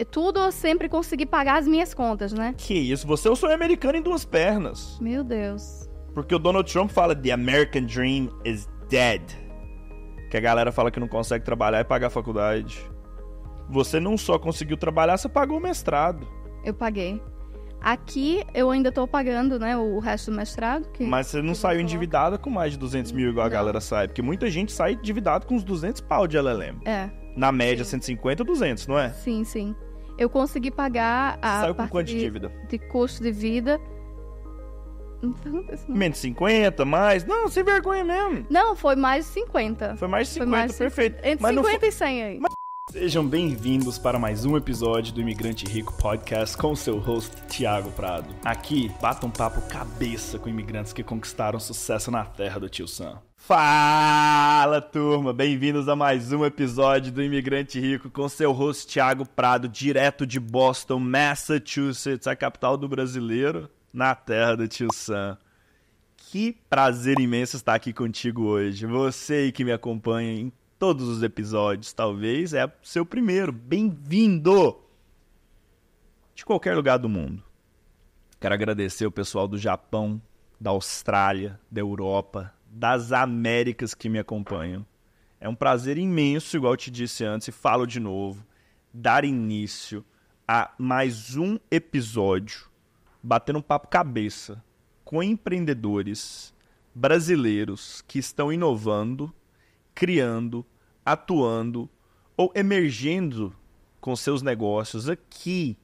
É tudo eu sempre consegui pagar as minhas contas, né? Que isso, você é o sonho americano em duas pernas. Meu Deus. Porque o Donald Trump fala The American Dream is dead. Que a galera fala que não consegue trabalhar e pagar a faculdade. Você não só conseguiu trabalhar, você pagou o mestrado. Eu paguei. Aqui eu ainda tô pagando, né, o resto do mestrado. Que Mas você não saiu endividada com mais de 200 mil, igual não. a galera sai. Porque muita gente sai endividada com uns 200 pau de LLM. É. Na média, sim. 150 ou 200, não é? Sim, sim eu consegui pagar a. Saiu com quanto de, de dívida? De custo de vida. Menos 50, mais. Não, sem vergonha mesmo. Não, foi mais de 50. Foi mais de 50, mais perfeito. Entre Mas 50 foi... e 100 aí. Mas... Sejam bem-vindos para mais um episódio do Imigrante Rico Podcast com seu host Tiago Prado. Aqui, bata um papo cabeça com imigrantes que conquistaram sucesso na terra do tio Sam. Fala turma, bem-vindos a mais um episódio do Imigrante Rico com seu host Thiago Prado, direto de Boston, Massachusetts, a capital do brasileiro, na terra do tio Sam. Que prazer imenso estar aqui contigo hoje. Você que me acompanha em todos os episódios, talvez é seu primeiro. Bem-vindo! De qualquer lugar do mundo. Quero agradecer o pessoal do Japão, da Austrália, da Europa, das Américas que me acompanham. É um prazer imenso, igual eu te disse antes e falo de novo, dar início a mais um episódio batendo um papo cabeça com empreendedores brasileiros que estão inovando, criando, atuando ou emergindo com seus negócios aqui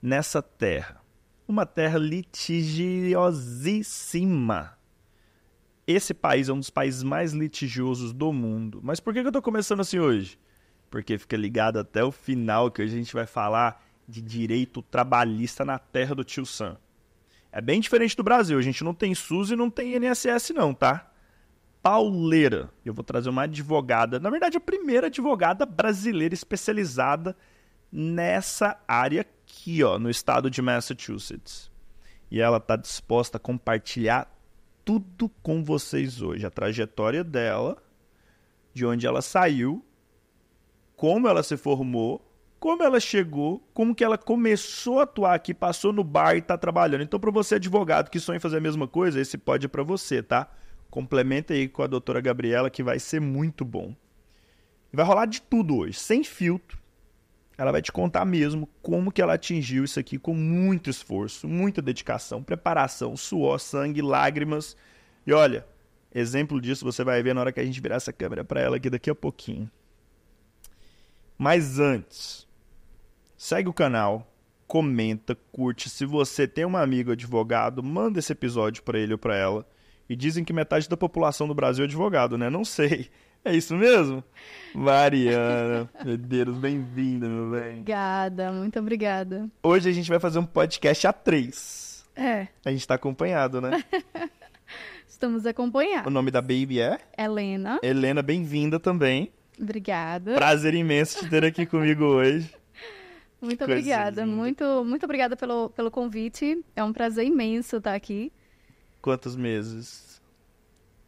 nessa terra. Uma terra litigiosíssima esse país é um dos países mais litigiosos do mundo. Mas por que eu estou começando assim hoje? Porque fica ligado até o final, que hoje a gente vai falar de direito trabalhista na terra do tio Sam. É bem diferente do Brasil, a gente não tem SUS e não tem INSS não, tá? Pauleira. Eu vou trazer uma advogada, na verdade a primeira advogada brasileira especializada nessa área aqui, ó, no estado de Massachusetts. E ela está disposta a compartilhar tudo com vocês hoje. A trajetória dela, de onde ela saiu, como ela se formou, como ela chegou, como que ela começou a atuar aqui, passou no bar e está trabalhando. Então, para você advogado que sonha em fazer a mesma coisa, esse pode é para você, tá? Complementa aí com a doutora Gabriela, que vai ser muito bom. Vai rolar de tudo hoje, sem filtro, ela vai te contar mesmo como que ela atingiu isso aqui com muito esforço, muita dedicação, preparação, suor, sangue, lágrimas. E olha, exemplo disso você vai ver na hora que a gente virar essa câmera para ela aqui daqui a pouquinho. Mas antes, segue o canal, comenta, curte. Se você tem um amigo advogado, manda esse episódio para ele ou para ela. E dizem que metade da população do Brasil é advogado, né? Não sei. É isso mesmo? Mariana, Medeiros, bem-vinda, meu bem. Obrigada, muito obrigada. Hoje a gente vai fazer um podcast a três. É. A gente tá acompanhado, né? Estamos acompanhados. O nome da baby é? Helena. Helena, bem-vinda também. Obrigada. Prazer imenso te ter aqui comigo hoje. Muito que obrigada, muito, muito obrigada pelo, pelo convite. É um prazer imenso estar aqui. Quantos meses?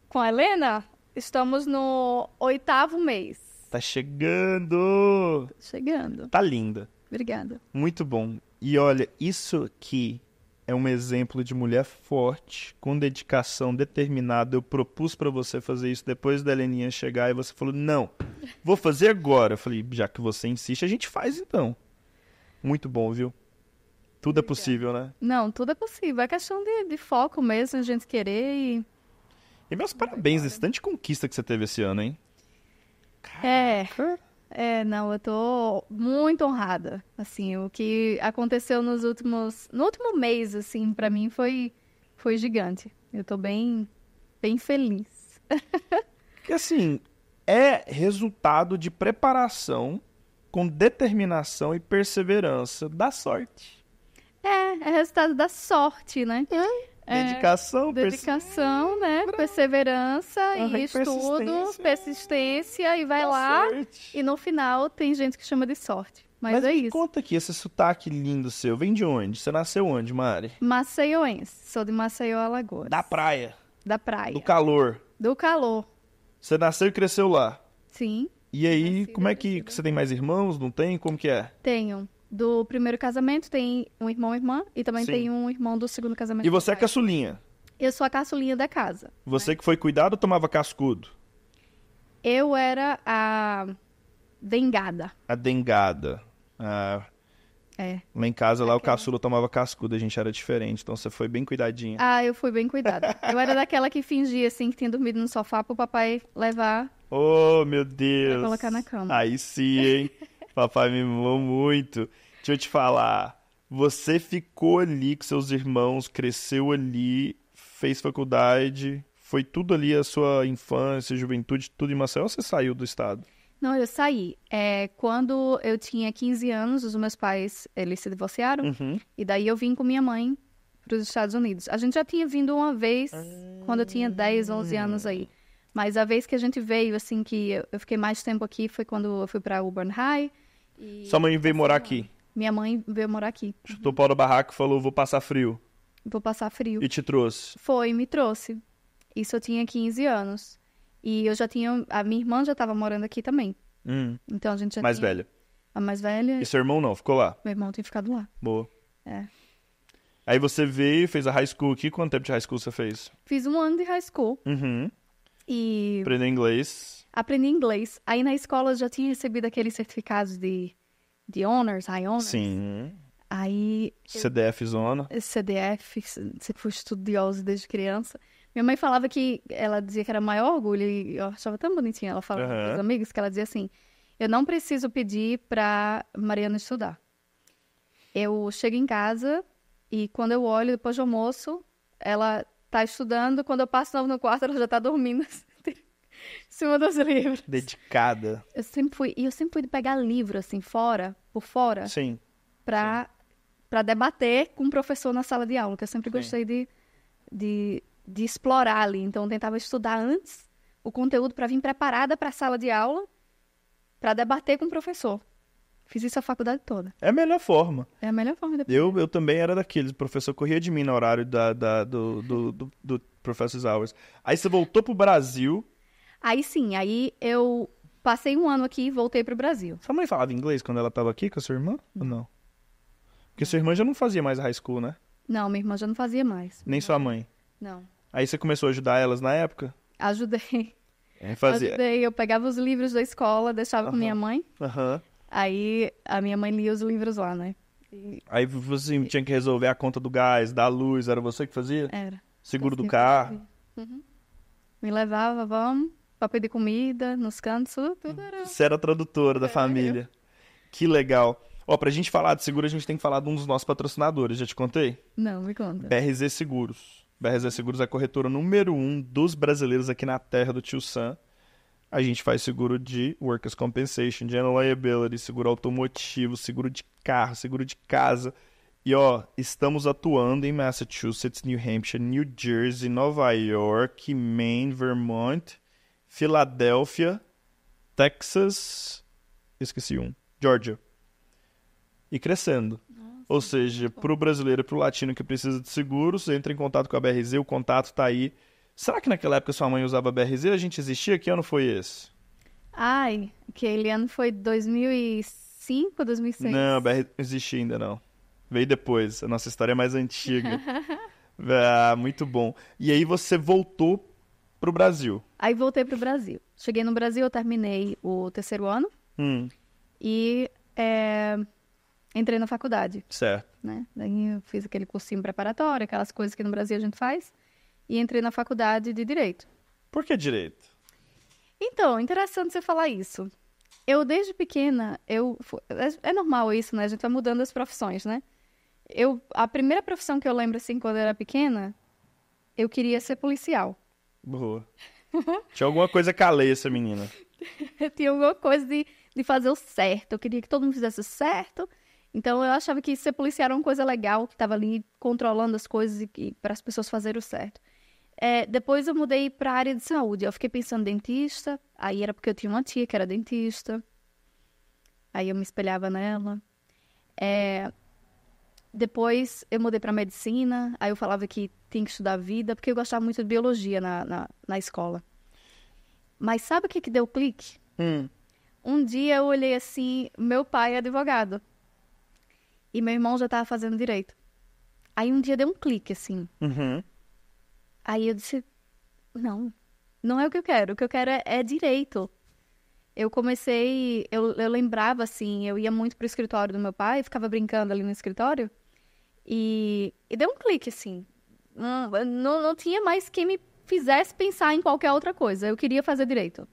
Com a Helena? Estamos no oitavo mês. Tá chegando! Chegando. Tá linda. Obrigada. Muito bom. E olha, isso aqui é um exemplo de mulher forte, com dedicação determinada. Eu propus para você fazer isso depois da Heleninha chegar e você falou: não, vou fazer agora. Eu falei: já que você insiste, a gente faz então. Muito bom, viu? Tudo é possível, né? Não, tudo é possível. É questão de, de foco mesmo, a gente querer e e meus parabéns, esse tanto de conquista que você teve esse ano, hein? É, é, não, eu tô muito honrada. Assim, o que aconteceu nos últimos, no último mês, assim, para mim foi, foi gigante. Eu tô bem, bem feliz. Porque assim, é resultado de preparação com determinação e perseverança da sorte. É, é resultado da sorte, né? É. Dedicação, é, dedicação, né? Perseverança e estudo, persistência. persistência e vai lá. Sorte. E no final tem gente que chama de sorte. Mas, Mas é isso. conta aqui, esse sotaque lindo seu, vem de onde? Você nasceu onde, Mari? Maceioense. Sou de Maceió, Alagoas. Da praia? Da praia. Do calor? Do calor. Você nasceu e cresceu lá? Sim. E aí, como é que... Você tem mais irmãos? Não tem? Como que é? Tenho do primeiro casamento tem um irmão e irmã, e também Sim. tem um irmão do segundo casamento. E você é caçulinha? Eu sou a caçulinha da casa. Você né? que foi cuidado ou tomava cascudo? Eu era a dengada. A dengada. A... Ah, é. Lá em casa, lá aquela... o caçula tomava cascudo, a gente era diferente, então você foi bem cuidadinha. Ah, eu fui bem cuidada. eu era daquela que fingia, assim, que tinha dormido no sofá pro papai levar. Oh, meu Deus! Pra colocar na cama. Aí sim, hein? Papai me mimou muito. Deixa eu te falar. Você ficou ali com seus irmãos, cresceu ali, fez faculdade, foi tudo ali a sua infância, juventude, tudo em Maceió ou você saiu do estado? Não, eu saí. É, quando eu tinha 15 anos, os meus pais eles se divorciaram. Uhum. E daí eu vim com minha mãe para os Estados Unidos. A gente já tinha vindo uma vez uhum. quando eu tinha 10, 11 anos aí. Mas a vez que a gente veio, assim, que eu fiquei mais tempo aqui foi quando eu fui para Auburn High. E... Sua mãe veio morar aqui? Minha mãe veio morar aqui. Chutou o pau do barraco e falou, vou passar frio. Vou passar frio. E te trouxe? Foi, me trouxe. Isso eu tinha 15 anos. E eu já tinha... A minha irmã já estava morando aqui também. Hum. Então a gente já Mais tinha... velha. A mais velha. E seu irmão não, ficou lá? Meu irmão tem ficado lá. Boa. É. Aí você veio, e fez a high school aqui. Quanto tempo de high school você fez? Fiz um ano de high school. Uhum. E... Aprender inglês aprendi inglês. Aí na escola eu já tinha recebido aqueles certificados de, de honors, high honors. Sim. Aí. CDF eu... zona. CDF, você foi estudiosa desde criança. Minha mãe falava que ela dizia que era o maior orgulho e eu achava tão bonitinha. Ela falava uhum. os amigos que ela dizia assim: Eu não preciso pedir para Mariana estudar. Eu chego em casa e quando eu olho depois do almoço, ela tá estudando. Quando eu passo novo no quarto, ela já tá dormindo. Assim em cima dos livros. Dedicada. Eu sempre fui, e eu sempre fui de pegar livro assim fora, por fora. Sim. Para para debater com o um professor na sala de aula, que eu sempre gostei de, de, de explorar ali. Então, eu tentava estudar antes o conteúdo para vir preparada para a sala de aula para debater com o professor. Fiz isso a faculdade toda. É a melhor forma. É a melhor forma. De... Eu, eu também era daqueles. O professor corria de mim no horário da, da do, do, do, do Professor's Hours. Aí você voltou pro Brasil, Aí sim, aí eu passei um ano aqui e voltei pro Brasil. Sua mãe falava inglês quando ela estava aqui com a sua irmã? Ou não? Porque sua irmã já não fazia mais high school, né? Não, minha irmã já não fazia mais. Nem sua mãe? Não. Aí você começou a ajudar elas na época? Ajudei. É, fazia... Ajudei. Eu pegava os livros da escola, deixava uhum. com minha mãe. Aham. Aí a minha mãe lia os livros lá, né? E... Aí você tinha que resolver a conta do gás, da luz, era você que fazia? Era. Seguro do assim carro. Uhum. Me levava, vamos para pedir comida nos cantos, tudo era. Você era tradutora da é, família. Eu... Que legal. Ó, pra gente falar de seguro, a gente tem que falar de um dos nossos patrocinadores, já te contei? Não, me conta. BRZ Seguros. BRZ Seguros é a corretora número um dos brasileiros aqui na terra do tio Sam. A gente faz seguro de workers' compensation, general liability, seguro automotivo, seguro de carro, seguro de casa. E ó, estamos atuando em Massachusetts, New Hampshire, New Jersey, Nova York, Maine, Vermont Filadélfia, Texas, esqueci um, Georgia. E crescendo. Nossa, Ou seja, para o brasileiro e para o latino que precisa de seguros, entra em contato com a BRZ, o contato está aí. Será que naquela época sua mãe usava a BRZ? A gente existia? Que ano foi esse? Ai, aquele ano foi 2005, 2006. Não, a BRZ existia ainda não. Veio depois, a nossa história é mais antiga. ah, muito bom. E aí você voltou para o Brasil. Aí voltei para o Brasil. Cheguei no Brasil, eu terminei o terceiro ano hum. e é, entrei na faculdade. Certo. Né? Daí eu fiz aquele cursinho preparatório, aquelas coisas que no Brasil a gente faz, e entrei na faculdade de Direito. Por que Direito? Então, interessante você falar isso. Eu, desde pequena, eu... É, é normal isso, né? A gente vai mudando as profissões, né? Eu, a primeira profissão que eu lembro, assim, quando eu era pequena, eu queria ser policial. Boa. Tinha alguma coisa que alheia essa menina. eu tinha alguma coisa de, de fazer o certo. Eu queria que todo mundo fizesse o certo. Então eu achava que ser policial era uma coisa legal, que estava ali controlando as coisas e, para as pessoas fazerem o certo. É, depois eu mudei para a área de saúde. Eu fiquei pensando em dentista. Aí era porque eu tinha uma tia que era dentista. Aí eu me espelhava nela. É, depois eu mudei para medicina, aí eu falava que tinha que estudar vida, porque eu gostava muito de biologia na, na, na escola. Mas sabe o que, que deu clique? Hum. Um dia eu olhei assim, meu pai é advogado. E meu irmão já estava fazendo direito. Aí um dia deu um clique, assim. Uhum. Aí eu disse, não, não é o que eu quero. O que eu quero é, é direito. Eu comecei, eu, eu lembrava assim, eu ia muito pro escritório do meu pai, ficava brincando ali no escritório. E, e deu um clique, assim. Hum, não, não tinha mais quem me fizesse pensar em qualquer outra coisa. Eu queria fazer direito.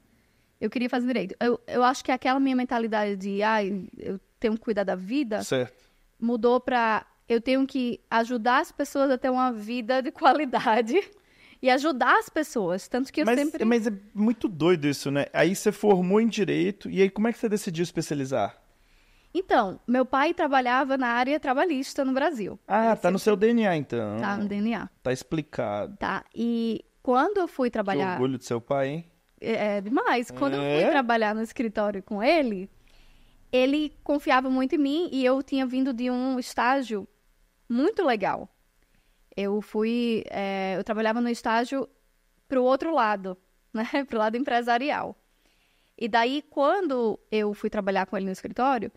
Eu queria fazer direito. Eu, eu acho que aquela minha mentalidade de, ai, ah, eu tenho que cuidar da vida, certo. mudou para eu tenho que ajudar as pessoas a ter uma vida de qualidade e ajudar as pessoas. Tanto que eu mas, sempre. Mas é muito doido isso, né? Aí você formou em direito, e aí como é que você decidiu especializar? Então, meu pai trabalhava na área trabalhista no Brasil. Ah, tá no seu DNA, então. Tá no DNA. Tá explicado. Tá. E quando eu fui trabalhar. Que orgulho do seu pai, hein? É, é demais. Quando é? eu fui é? trabalhar no escritório com ele, ele confiava muito em mim e eu tinha vindo de um estágio muito legal. Eu fui. É, eu trabalhava no estágio pro outro lado, né? pro lado empresarial. E daí, quando eu fui trabalhar com ele no escritório,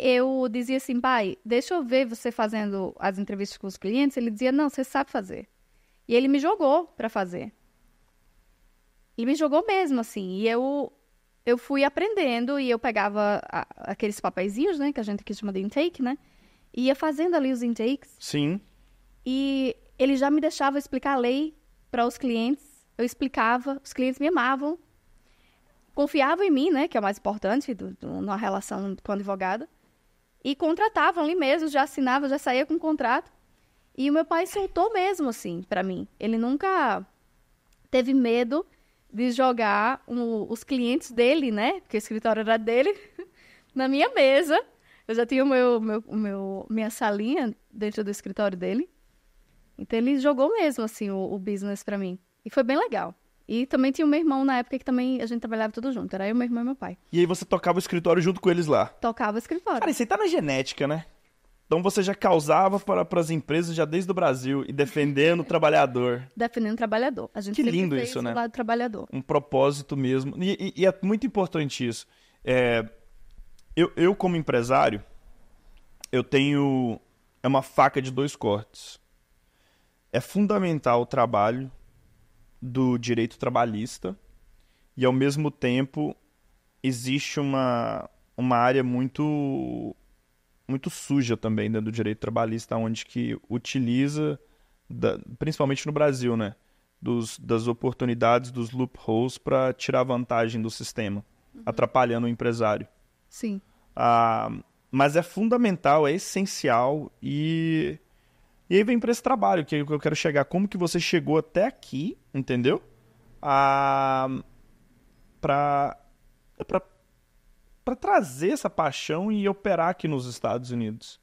eu dizia assim, pai, deixa eu ver você fazendo as entrevistas com os clientes. Ele dizia, não, você sabe fazer. E ele me jogou para fazer. Ele me jogou mesmo, assim. E eu, eu fui aprendendo e eu pegava a, aqueles papeizinhos, né? Que a gente aqui chama de intake, né? E ia fazendo ali os intakes. Sim. E ele já me deixava explicar a lei para os clientes. Eu explicava, os clientes me amavam. Confiavam em mim, né? Que é o mais importante do, do, numa relação com advogado. advogada. E contratavam ali mesmo, já assinava, já saía com o contrato. E o meu pai soltou mesmo, assim, para mim. Ele nunca teve medo de jogar um, os clientes dele, né? Porque o escritório era dele, na minha mesa. Eu já tinha o meu, meu, meu, minha salinha dentro do escritório dele. Então ele jogou mesmo, assim, o, o business para mim. E foi bem legal. E também tinha o meu irmão na época que também a gente trabalhava tudo junto. Era eu, meu irmão e meu pai. E aí você tocava o escritório junto com eles lá? Tocava o escritório. Cara, isso aí tá na genética, né? Então você já causava para, as empresas já desde o Brasil e defendendo o trabalhador. Defendendo o trabalhador. A gente que lindo isso, né? Lado trabalhador. Um propósito mesmo. E, e, e é muito importante isso. É, eu, eu, como empresário, eu tenho é uma faca de dois cortes. É fundamental o trabalho do direito trabalhista e ao mesmo tempo existe uma, uma área muito muito suja também dentro do direito trabalhista onde que utiliza da, principalmente no Brasil, né, dos, das oportunidades dos loopholes para tirar vantagem do sistema, uhum. atrapalhando o empresário. Sim. Ah, mas é fundamental, é essencial e e aí vem para esse trabalho é que eu quero chegar, como que você chegou até aqui, entendeu? A para trazer essa paixão e operar aqui nos Estados Unidos.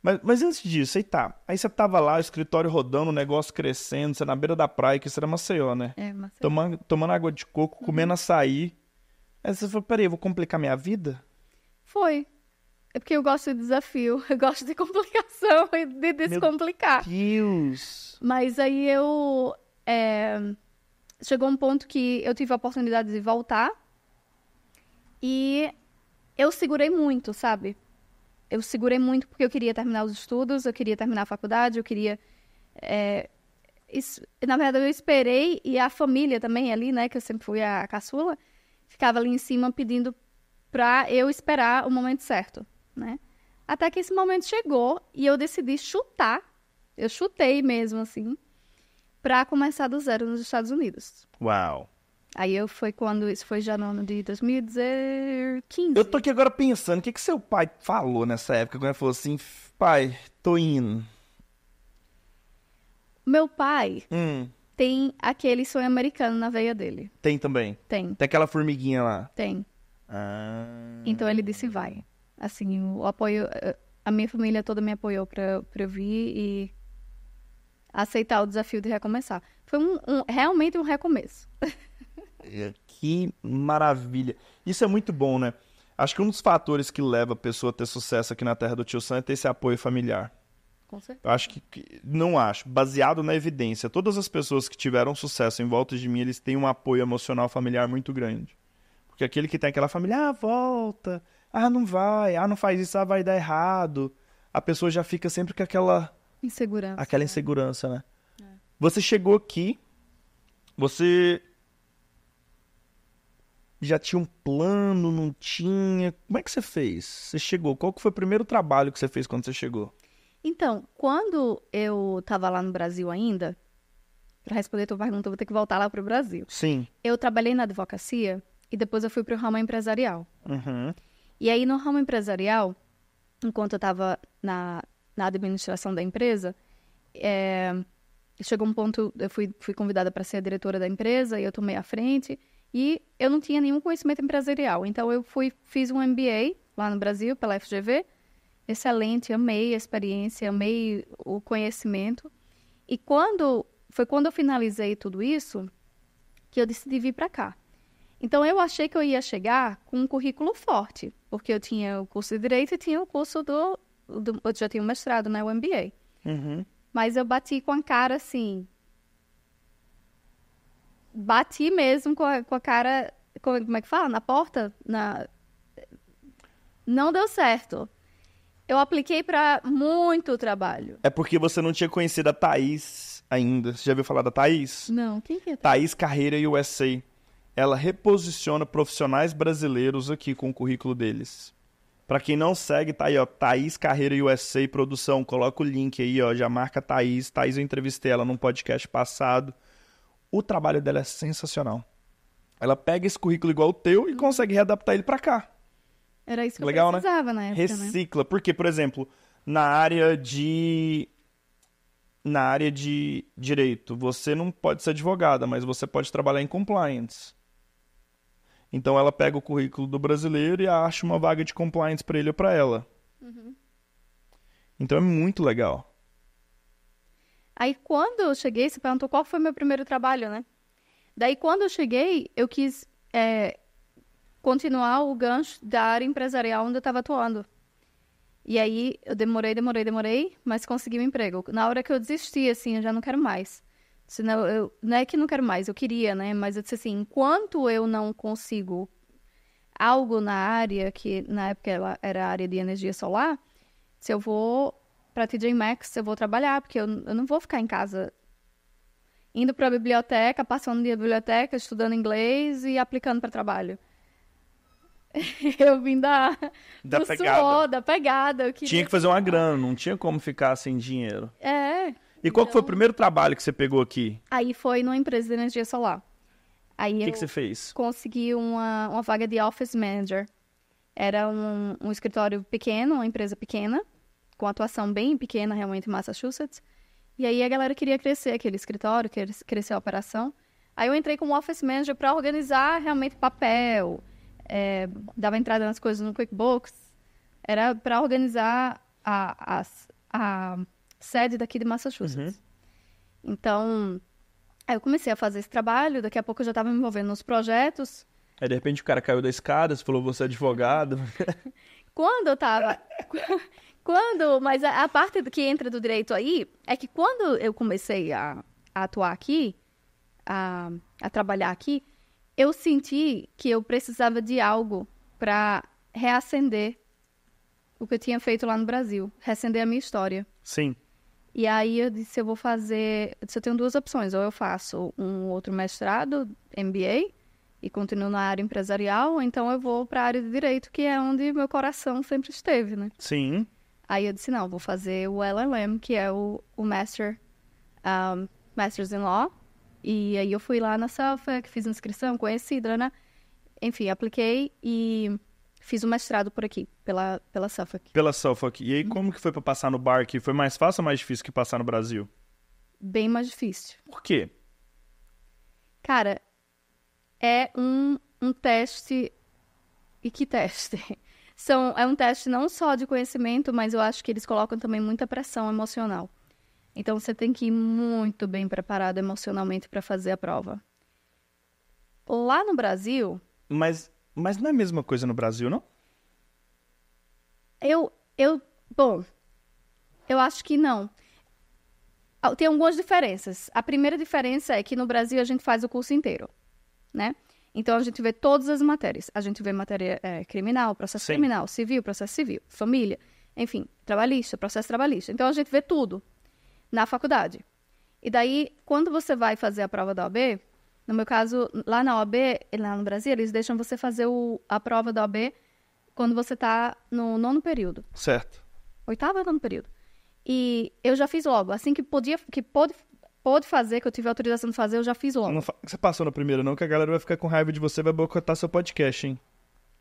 Mas, mas antes disso, aí tá. Aí você tava lá, escritório rodando, o negócio crescendo, você na beira da praia, que isso era Maceió, né? É, Maceió. Tomando, tomando água de coco, uhum. comendo açaí. Aí você falou, peraí, eu vou complicar minha vida? Foi. É porque eu gosto de desafio, eu gosto de complicação e de descomplicar. Meu Deus! Mas aí eu. É... Chegou um ponto que eu tive a oportunidade de voltar e eu segurei muito, sabe? Eu segurei muito porque eu queria terminar os estudos, eu queria terminar a faculdade, eu queria. É... Isso... Na verdade, eu esperei e a família também ali, né? Que eu sempre fui a caçula, ficava ali em cima pedindo pra eu esperar o momento certo né? Até que esse momento chegou e eu decidi chutar. Eu chutei mesmo assim para começar do zero nos Estados Unidos. Uau. Aí eu foi quando isso foi já no ano de 2015. Eu tô aqui agora pensando, o que que seu pai falou nessa época quando ele falou assim: "Pai, tô indo". Meu pai hum. tem aquele sonho americano na veia dele. Tem também. Tem. Tem aquela formiguinha lá. Tem. Ah. Então ele disse vai assim, o apoio, eh, a minha família toda me apoiou para eu vir e aceitar o desafio de recomeçar. Foi um, um realmente um recomeço. É, que maravilha. Isso é muito bom, né? Acho que um dos fatores que leva a pessoa a ter sucesso aqui na terra do tio Sam é ter esse apoio familiar. Com certeza. Acho que, não acho, baseado na evidência, todas as pessoas que tiveram sucesso em volta de mim, eles têm um apoio emocional familiar muito grande. Porque aquele que tem aquela família, ah, volta, ah, não vai, ah, não faz isso, ah, vai dar errado. A pessoa já fica sempre com aquela insegurança. Aquela né? insegurança, né? É. Você chegou aqui, você já tinha um plano, não tinha? Como é que você fez? Você chegou, qual que foi o primeiro trabalho que você fez quando você chegou? Então, quando eu estava lá no Brasil ainda, para responder a tua pergunta, eu vou ter que voltar lá para o Brasil. Sim. Eu trabalhei na advocacia e depois eu fui para o ramo empresarial. Uhum. E aí, no ramo empresarial, enquanto eu estava na, na administração da empresa, é, chegou um ponto, eu fui, fui convidada para ser a diretora da empresa e eu tomei a frente e eu não tinha nenhum conhecimento empresarial. Então eu fui fiz um MBA lá no Brasil pela FGV. Excelente, amei a experiência, amei o conhecimento. E quando foi quando eu finalizei tudo isso que eu decidi vir para cá. Então eu achei que eu ia chegar com um currículo forte, porque eu tinha o curso de direito e tinha o curso do, do eu já tinha o mestrado, né, o MBA. Uhum. Mas eu bati com a cara assim, bati mesmo com a, com a cara, com, como é que fala, na porta, na não deu certo. Eu apliquei para muito trabalho. É porque você não tinha conhecido a Thaís ainda. Você já viu falar da Thaís? Não, quem que é? Thaís Carreira e USA ela reposiciona profissionais brasileiros aqui com o currículo deles. Para quem não segue, tá aí, ó, Thaís Carreira USA Produção, coloca o link aí, ó, já marca Thaís. Thaís eu entrevistei ela num podcast passado. O trabalho dela é sensacional. Ela pega esse currículo igual o teu e consegue readaptar ele para cá. Era isso que Legal, eu né? precisava né? na época, né? Recicla, né? porque, por exemplo, na área de na área de direito, você não pode ser advogada, mas você pode trabalhar em compliance. Então ela pega o currículo do brasileiro e acha uma vaga de compliance para ele ou para ela. Uhum. Então é muito legal. Aí quando eu cheguei, você perguntou qual foi meu primeiro trabalho, né? Daí quando eu cheguei, eu quis é, continuar o gancho da área empresarial onde eu estava atuando. E aí eu demorei, demorei, demorei, mas consegui um emprego. Na hora que eu desisti, assim, eu já não quero mais. Senão, eu, não é que não quero mais, eu queria, né? Mas eu disse assim, enquanto eu não consigo algo na área, que na época ela era a área de energia solar, se eu vou para TJ Maxx, eu vou trabalhar, porque eu, eu não vou ficar em casa indo para a biblioteca, passando dia de biblioteca, estudando inglês e aplicando para trabalho. Eu vim da, da do pegada. Suor, da pegada. Queria... Tinha que fazer uma grana, não tinha como ficar sem dinheiro. É. E qual então, foi o primeiro trabalho que você pegou aqui? Aí foi numa empresa de energia solar. Aí o que, que, você fez? Consegui uma, uma vaga de office manager. Era um, um escritório pequeno, uma empresa pequena, com atuação bem pequena realmente em Massachusetts. E aí a galera queria crescer aquele escritório, crescer a operação. Aí eu entrei como office manager para organizar realmente papel, é, dava entrada nas coisas no QuickBooks. Era para organizar a, a, a sede daqui de Massachusetts. Uhum. Então, aí eu comecei a fazer esse trabalho, daqui a pouco eu já estava me envolvendo nos projetos. Aí, de repente, o cara caiu da escada, você falou, você é advogado. quando eu estava Quando... Mas a, a, parte que entra do direito aí é que quando eu comecei a, a atuar aqui, a, a trabalhar aqui, eu senti que eu precisava de algo para reacender o que eu tinha feito lá no Brasil, reacender a minha história. Sim. E aí eu disse, eu vou fazer, eu, disse, eu tenho duas opções, ou eu faço um outro mestrado, MBA, e continuo na área empresarial, ou então eu vou para a área de direito, que é onde meu coração sempre esteve, né? Sim. Aí eu disse, não, vou fazer o LLM, que é o, o Master, um, Masters in Law. E aí eu fui lá na Suffolk, fiz inscrição, conheci, né? Enfim, apliquei e Fiz o mestrado por aqui, pela, pela Suffolk. Pela Suffolk. E aí, uhum. como que foi para passar no bar aqui? Foi mais fácil ou mais difícil que passar no Brasil? Bem mais difícil. Por quê? Cara, é um, um teste. E que teste? São, é um teste não só de conhecimento, mas eu acho que eles colocam também muita pressão emocional. Então você tem que ir muito bem preparado emocionalmente para fazer a prova. Lá no Brasil. Mas mas não é a mesma coisa no Brasil, não? Eu, eu, bom, eu acho que não. Ah, tem algumas diferenças. A primeira diferença é que no Brasil a gente faz o curso inteiro, né? Então a gente vê todas as matérias. A gente vê matéria é, criminal, processo Sim. criminal, civil, processo civil, família, enfim, trabalhista, processo trabalhista. Então a gente vê tudo na faculdade. E daí, quando você vai fazer a prova da OAB, no meu caso, lá na OAB, lá no Brasil, eles deixam você fazer o, a prova da OAB quando você está no nono período. Certo. Oitavo ou nono período. E eu já fiz logo. Assim que podia, que pôde, pôde fazer, que eu tive autorização de fazer, eu já fiz logo. Não fa... Você passou na primeira, não, que a galera vai ficar com raiva de você e vai boicotar seu podcast, hein?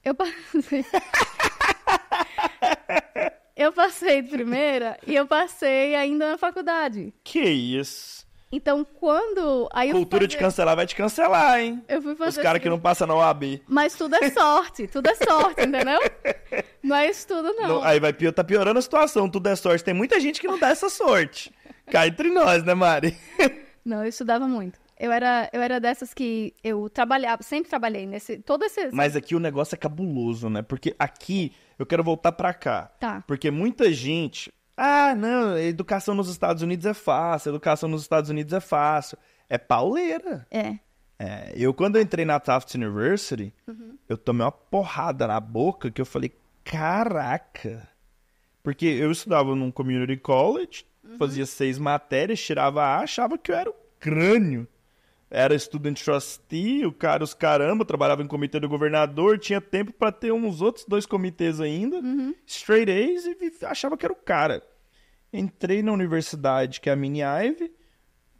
Eu passei. eu passei de primeira e eu passei ainda na faculdade. Que isso? Então, quando. Aí Cultura fazer... de cancelar vai te cancelar, hein? Eu fui fazer. Os caras assim. que não passam na OAB. Mas tudo é sorte, tudo é sorte, entendeu? Não é tudo, não. não aí vai pior, tá piorando a situação, tudo é sorte. Tem muita gente que não dá essa sorte. Cai entre nós, né, Mari? Não, eu estudava muito. Eu era, eu era dessas que eu trabalhava, sempre trabalhei nesse. Todo esse. Mas aqui o negócio é cabuloso, né? Porque aqui eu quero voltar pra cá. Tá. Porque muita gente ah, não, educação nos Estados Unidos é fácil, educação nos Estados Unidos é fácil. É pauleira. É. é eu, quando eu entrei na Taft University, uhum. eu tomei uma porrada na boca que eu falei, caraca. Porque eu estudava num community college, uhum. fazia seis matérias, tirava A, achava que eu era o crânio era student trustee, o cara, os caramba, trabalhava em comitê do governador, tinha tempo para ter uns outros dois comitês ainda, uhum. straight A's, e achava que era o cara. Entrei na universidade, que é a Mini Ive,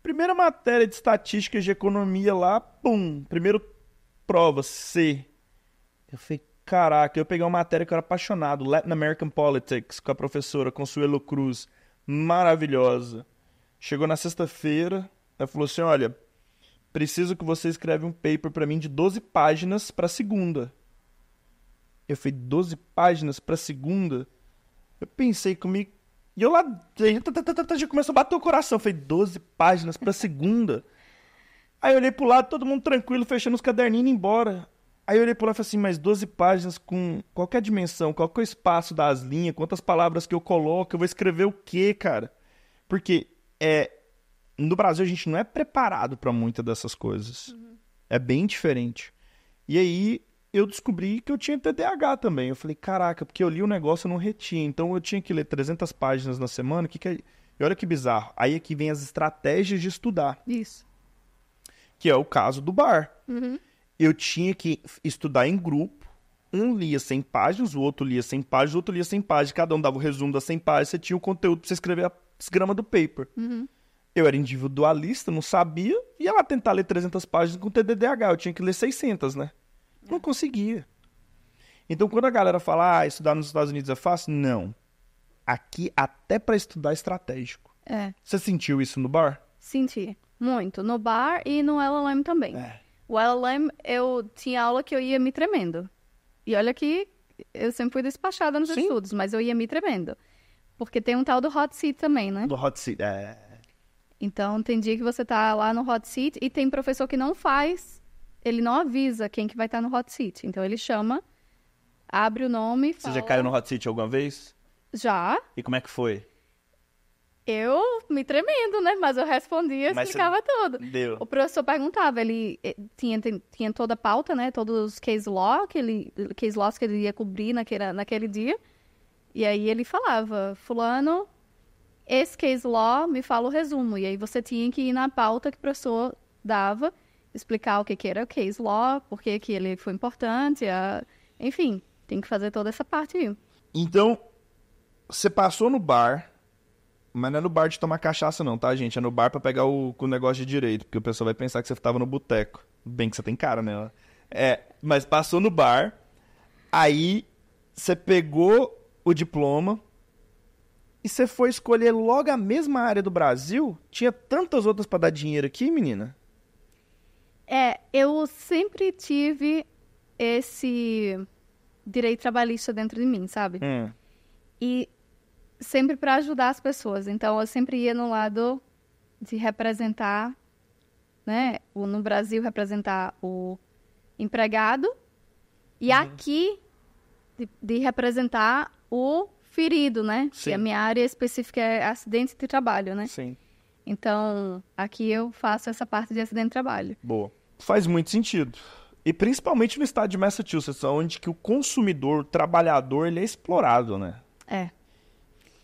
primeira matéria de estatística e de economia lá, pum, primeiro prova, C. Eu falei, caraca, eu peguei uma matéria que eu era apaixonado, Latin American Politics, com a professora Consuelo Cruz, maravilhosa. Chegou na sexta-feira, ela falou assim, olha preciso que você escreve um paper para mim de 12 páginas para segunda. Eu falei, 12 páginas para segunda? Eu pensei comigo, e eu lá, tá, tá, tá, já começou a bater o coração. Eu falei, 12 páginas para segunda? Aí eu olhei pro lado, todo mundo tranquilo, fechando os caderninhos e indo embora. Aí eu olhei pro lado e falei assim, mas 12 páginas com qualquer dimensão, qual que é o espaço das linhas, quantas palavras que eu coloco, eu vou escrever o quê, cara? Porque é, no Brasil a gente não é preparado para muitas dessas coisas. Uhum. É bem diferente. E aí eu descobri que eu tinha TDAH também. Eu falei, caraca, porque eu li o um negócio e não retinha. Então eu tinha que ler 300 páginas na semana. Que que é... E olha que bizarro. Aí aqui é vem as estratégias de estudar. Isso. Que é o caso do bar. Uhum. Eu tinha que estudar em grupo. Um lia 100 páginas, o outro lia 100 páginas, o outro lia 100 páginas. Cada um dava o resumo das 100 páginas. Você tinha o conteúdo para você escrever a grama do paper. Uhum. Eu era individualista, não sabia, ia lá tentar ler 300 páginas com TDDH, eu tinha que ler 600, né? Não é. conseguia. Então, quando a galera fala, ah, estudar nos Estados Unidos é fácil, não. Aqui, até para estudar, é estratégico. É. Você sentiu isso no bar? Senti, muito. No bar e no LLM também. É. O LLM, eu tinha aula que eu ia me tremendo. E olha que eu sempre fui despachada nos Sim. estudos, mas eu ia me tremendo. Porque tem um tal do hot seat também, né? Do hot seat, é. Então tem dia que você tá lá no hot seat e tem professor que não faz, ele não avisa quem que vai estar tá no hot seat. Então ele chama, abre o nome. Fala... Você já caiu no hot seat alguma vez? Já. E como é que foi? Eu me tremendo, né? Mas eu respondia e explicava você... tudo. Deu. O professor perguntava, ele eh, tinha, tinha toda a pauta, né? Todos os case law que ele, case laws que ele ia cobrir naquele, naquele dia. E aí ele falava, fulano esse case law me fala o resumo. E aí você tinha que ir na pauta que o professor dava, explicar o que, que era o case law, por que, que ele foi importante, a... enfim, tem que fazer toda essa parte aí. Então, você passou no bar, mas não é no bar de tomar cachaça, não, tá, gente? É no bar para pegar o, o, negócio de direito, porque o pessoal vai pensar que você tava no boteco. Bem que você tem cara, né? É, mas passou no bar, aí você pegou o diploma, e você foi escolher logo a mesma área do Brasil, tinha tantas outras para dar dinheiro aqui, menina? É, eu sempre tive esse direito trabalhista dentro de mim, sabe? É. E sempre para ajudar as pessoas. Então eu sempre ia no lado de representar, né? No Brasil representar o empregado e uhum. aqui de, de representar o ferido, né? Sim. E a minha área específica é acidente de trabalho, né? Sim. Então, aqui eu faço essa parte de acidente de trabalho. Boa. Faz muito sentido. E principalmente no estado de Massachusetts, onde que o consumidor, o trabalhador, ele é explorado, né? É.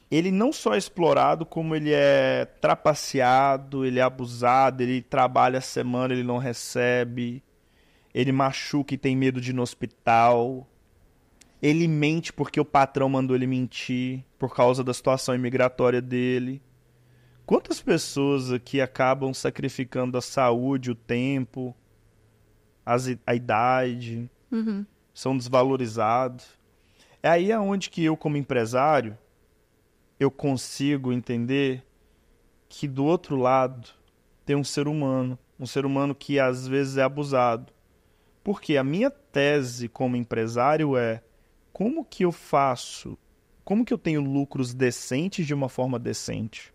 Ele não só é explorado, como ele é trapaceado, ele é abusado, ele trabalha a semana, ele não recebe, ele machuca e tem medo de ir no hospital ele mente porque o patrão mandou ele mentir por causa da situação imigratória dele. Quantas pessoas aqui acabam sacrificando a saúde, o tempo, as, a idade, uhum. são desvalorizados? É aí aonde que eu, como empresário, eu consigo entender que do outro lado tem um ser humano, um ser humano que às vezes é abusado. Porque a minha tese como empresário é como que eu faço? Como que eu tenho lucros decentes de uma forma decente?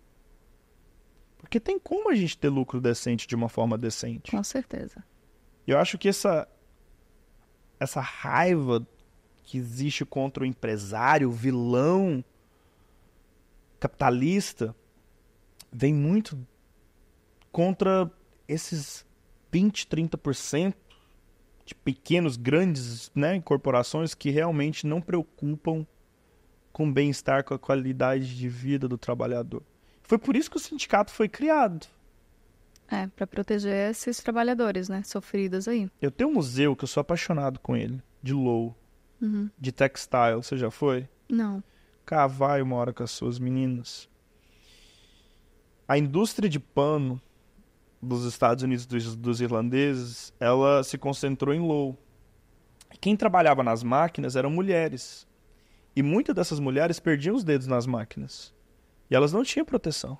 Porque tem como a gente ter lucro decente de uma forma decente. Com certeza. Eu acho que essa essa raiva que existe contra o empresário, o vilão capitalista, vem muito contra esses 20, 30% de pequenos, grandes né, corporações que realmente não preocupam com o bem-estar, com a qualidade de vida do trabalhador. Foi por isso que o sindicato foi criado. É, para proteger esses trabalhadores, né, sofridos aí. Eu tenho um museu que eu sou apaixonado com ele, de low, uhum. de textile. Você já foi? Não. Cá vai uma hora com as suas meninas. A indústria de pano dos Estados Unidos dos, dos irlandeses, ela se concentrou em Low. Quem trabalhava nas máquinas eram mulheres. E muitas dessas mulheres perdiam os dedos nas máquinas. E elas não tinham proteção.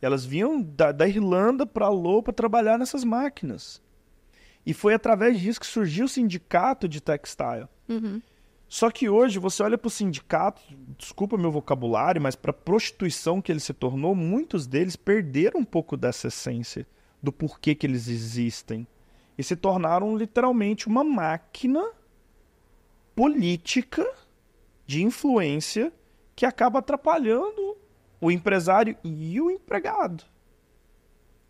E elas vinham da, da Irlanda para Low para trabalhar nessas máquinas. E foi através disso que surgiu o sindicato de textile. Uhum. Só que hoje você olha para o sindicato, desculpa meu vocabulário, mas para a prostituição que ele se tornou, muitos deles perderam um pouco dessa essência do porquê que eles existem e se tornaram literalmente uma máquina política de influência que acaba atrapalhando o empresário e o empregado.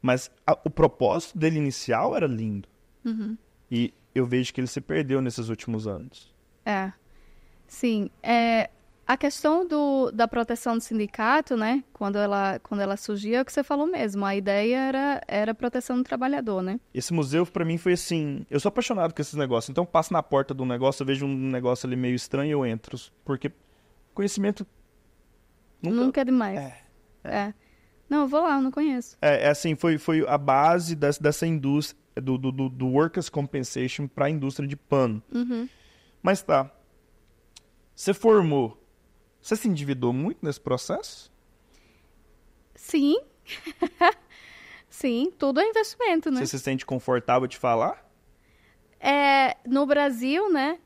Mas a, o propósito dele inicial era lindo. Uhum. E eu vejo que ele se perdeu nesses últimos anos. É. Sim, é, a questão do, da proteção do sindicato, né, quando ela, quando ela surgia, é o que você falou mesmo, a ideia era, era proteção do trabalhador, né? Esse museu, para mim, foi assim, eu sou apaixonado com esses negócios, então eu passo na porta de um negócio, eu vejo um negócio ali meio estranho, eu entro, porque conhecimento nunca, nunca é demais. É. é. é. Não, eu vou lá, eu não conheço. É, é assim, foi, foi a base dessa indústria, do, do, do Workers' Compensation para a indústria de pano. Uhum. Mas tá, você formou. Você se endividou muito nesse processo? Sim. Sim, tudo é investimento, né? Você se sente confortável de falar? É, no Brasil, né?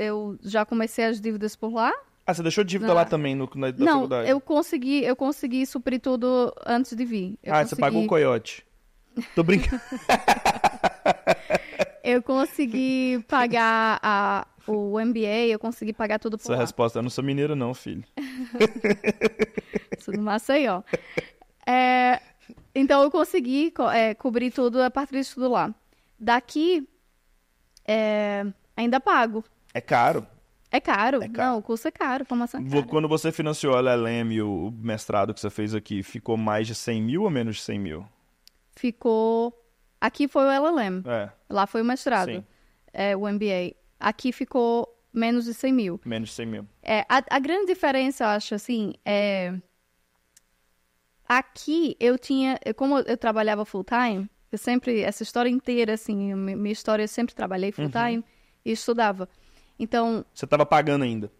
Eu já comecei as dívidas por lá. Ah, você deixou dívida ah. lá também no, na, da Não, faculdade? eu consegui, eu consegui suprir tudo antes de vir. Eu ah, consegui... você pagou o coiote. Tô brincando. Eu consegui pagar a, o MBA, eu consegui pagar tudo por Essa lá. resposta, eu não sou mineiro não, filho. sou do Maceió. É, então eu consegui co é, cobrir tudo a partir de tudo lá. Daqui, é, ainda pago. É caro. É caro. é caro. Não, o curso é caro, formação é cara. Quando você financiou a LLM, o mestrado que você fez aqui, ficou mais de 100 mil ou menos de 100 mil? Ficou Aqui foi o LLM. É. Lá foi o mestrado. É, o MBA. Aqui ficou menos de 100 mil. Menos de 100 mil. É, a, a grande diferença, eu acho, assim, é... Aqui eu tinha... Como eu trabalhava full-time, eu sempre... Essa história inteira, assim, minha história, eu sempre trabalhei uhum. full-time uhum. e estudava. Então... Você estava pagando ainda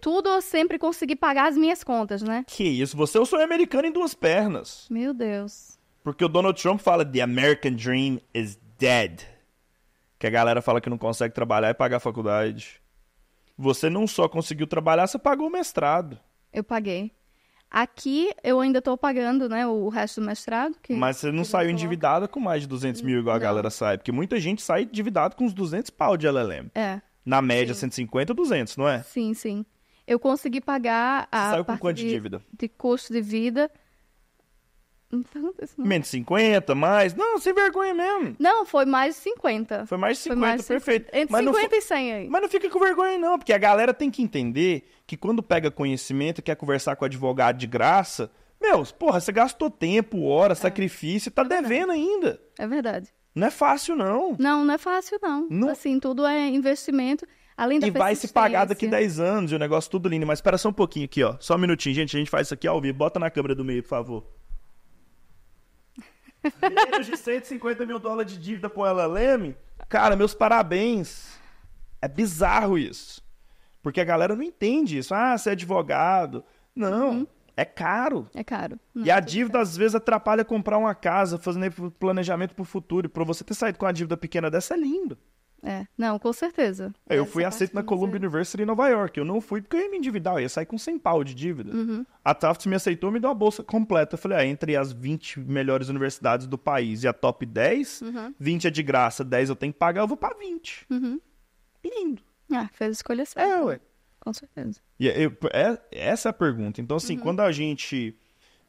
tudo eu sempre consegui pagar as minhas contas, né? Que isso, você é o sonho americano em duas pernas. Meu Deus. Porque o Donald Trump fala The American Dream is dead. Que a galera fala que não consegue trabalhar e pagar a faculdade. Você não só conseguiu trabalhar, você pagou o mestrado. Eu paguei. Aqui eu ainda estou pagando, né, o resto do mestrado. Que, Mas você não saiu endividada com mais de 200 mil, igual não. a galera sai. Porque muita gente sai endividada com uns 200 pau de LLM. É. Na média, sim. 150 ou 200, não é? Sim, sim. Eu consegui pagar a. saiu com quanto de dívida? De custo de vida Menos 50, mais. Não, sem vergonha mesmo. Não, foi mais de 50. Foi mais de 50, mais perfeito. Entre mas 50 não, e 100 aí. Mas não fica com vergonha, não, porque a galera tem que entender que quando pega conhecimento, quer conversar com o advogado de graça, meus, porra, você gastou tempo, hora, é. sacrifício, tá é devendo ainda. É verdade. Não é fácil, não. Não, não é fácil, não. não... Assim, tudo é investimento. Além da e vai se pagar daqui 10 anos, o negócio tudo lindo. Mas espera só um pouquinho aqui, ó. Só um minutinho, gente. A gente faz isso aqui ao vivo. Bota na câmera do meio, por favor. Menos de 150 mil dólares de dívida com LLM? Cara, meus parabéns. É bizarro isso. Porque a galera não entende isso. Ah, você é advogado. Não. Uhum. É caro. É caro. Não, e a é dívida, caro. às vezes, atrapalha comprar uma casa, fazendo planejamento para o futuro. Para você ter saído com a dívida pequena dessa, é lindo. É, não, com certeza. É, eu fui aceito na Columbia University em Nova York. Eu não fui porque eu ia me endividar, eu ia sair com 100 pau de dívida. Uhum. A Tufts me aceitou e me deu uma bolsa completa. Eu falei, ah, entre as 20 melhores universidades do país e a top 10, uhum. 20 é de graça, 10 eu tenho que pagar, eu vou pra 20. Uhum. Lindo. Ah, fez a escolha é, certa. É, ué. Com certeza. E é, eu, é, essa é a pergunta. Então, assim, uhum. quando a gente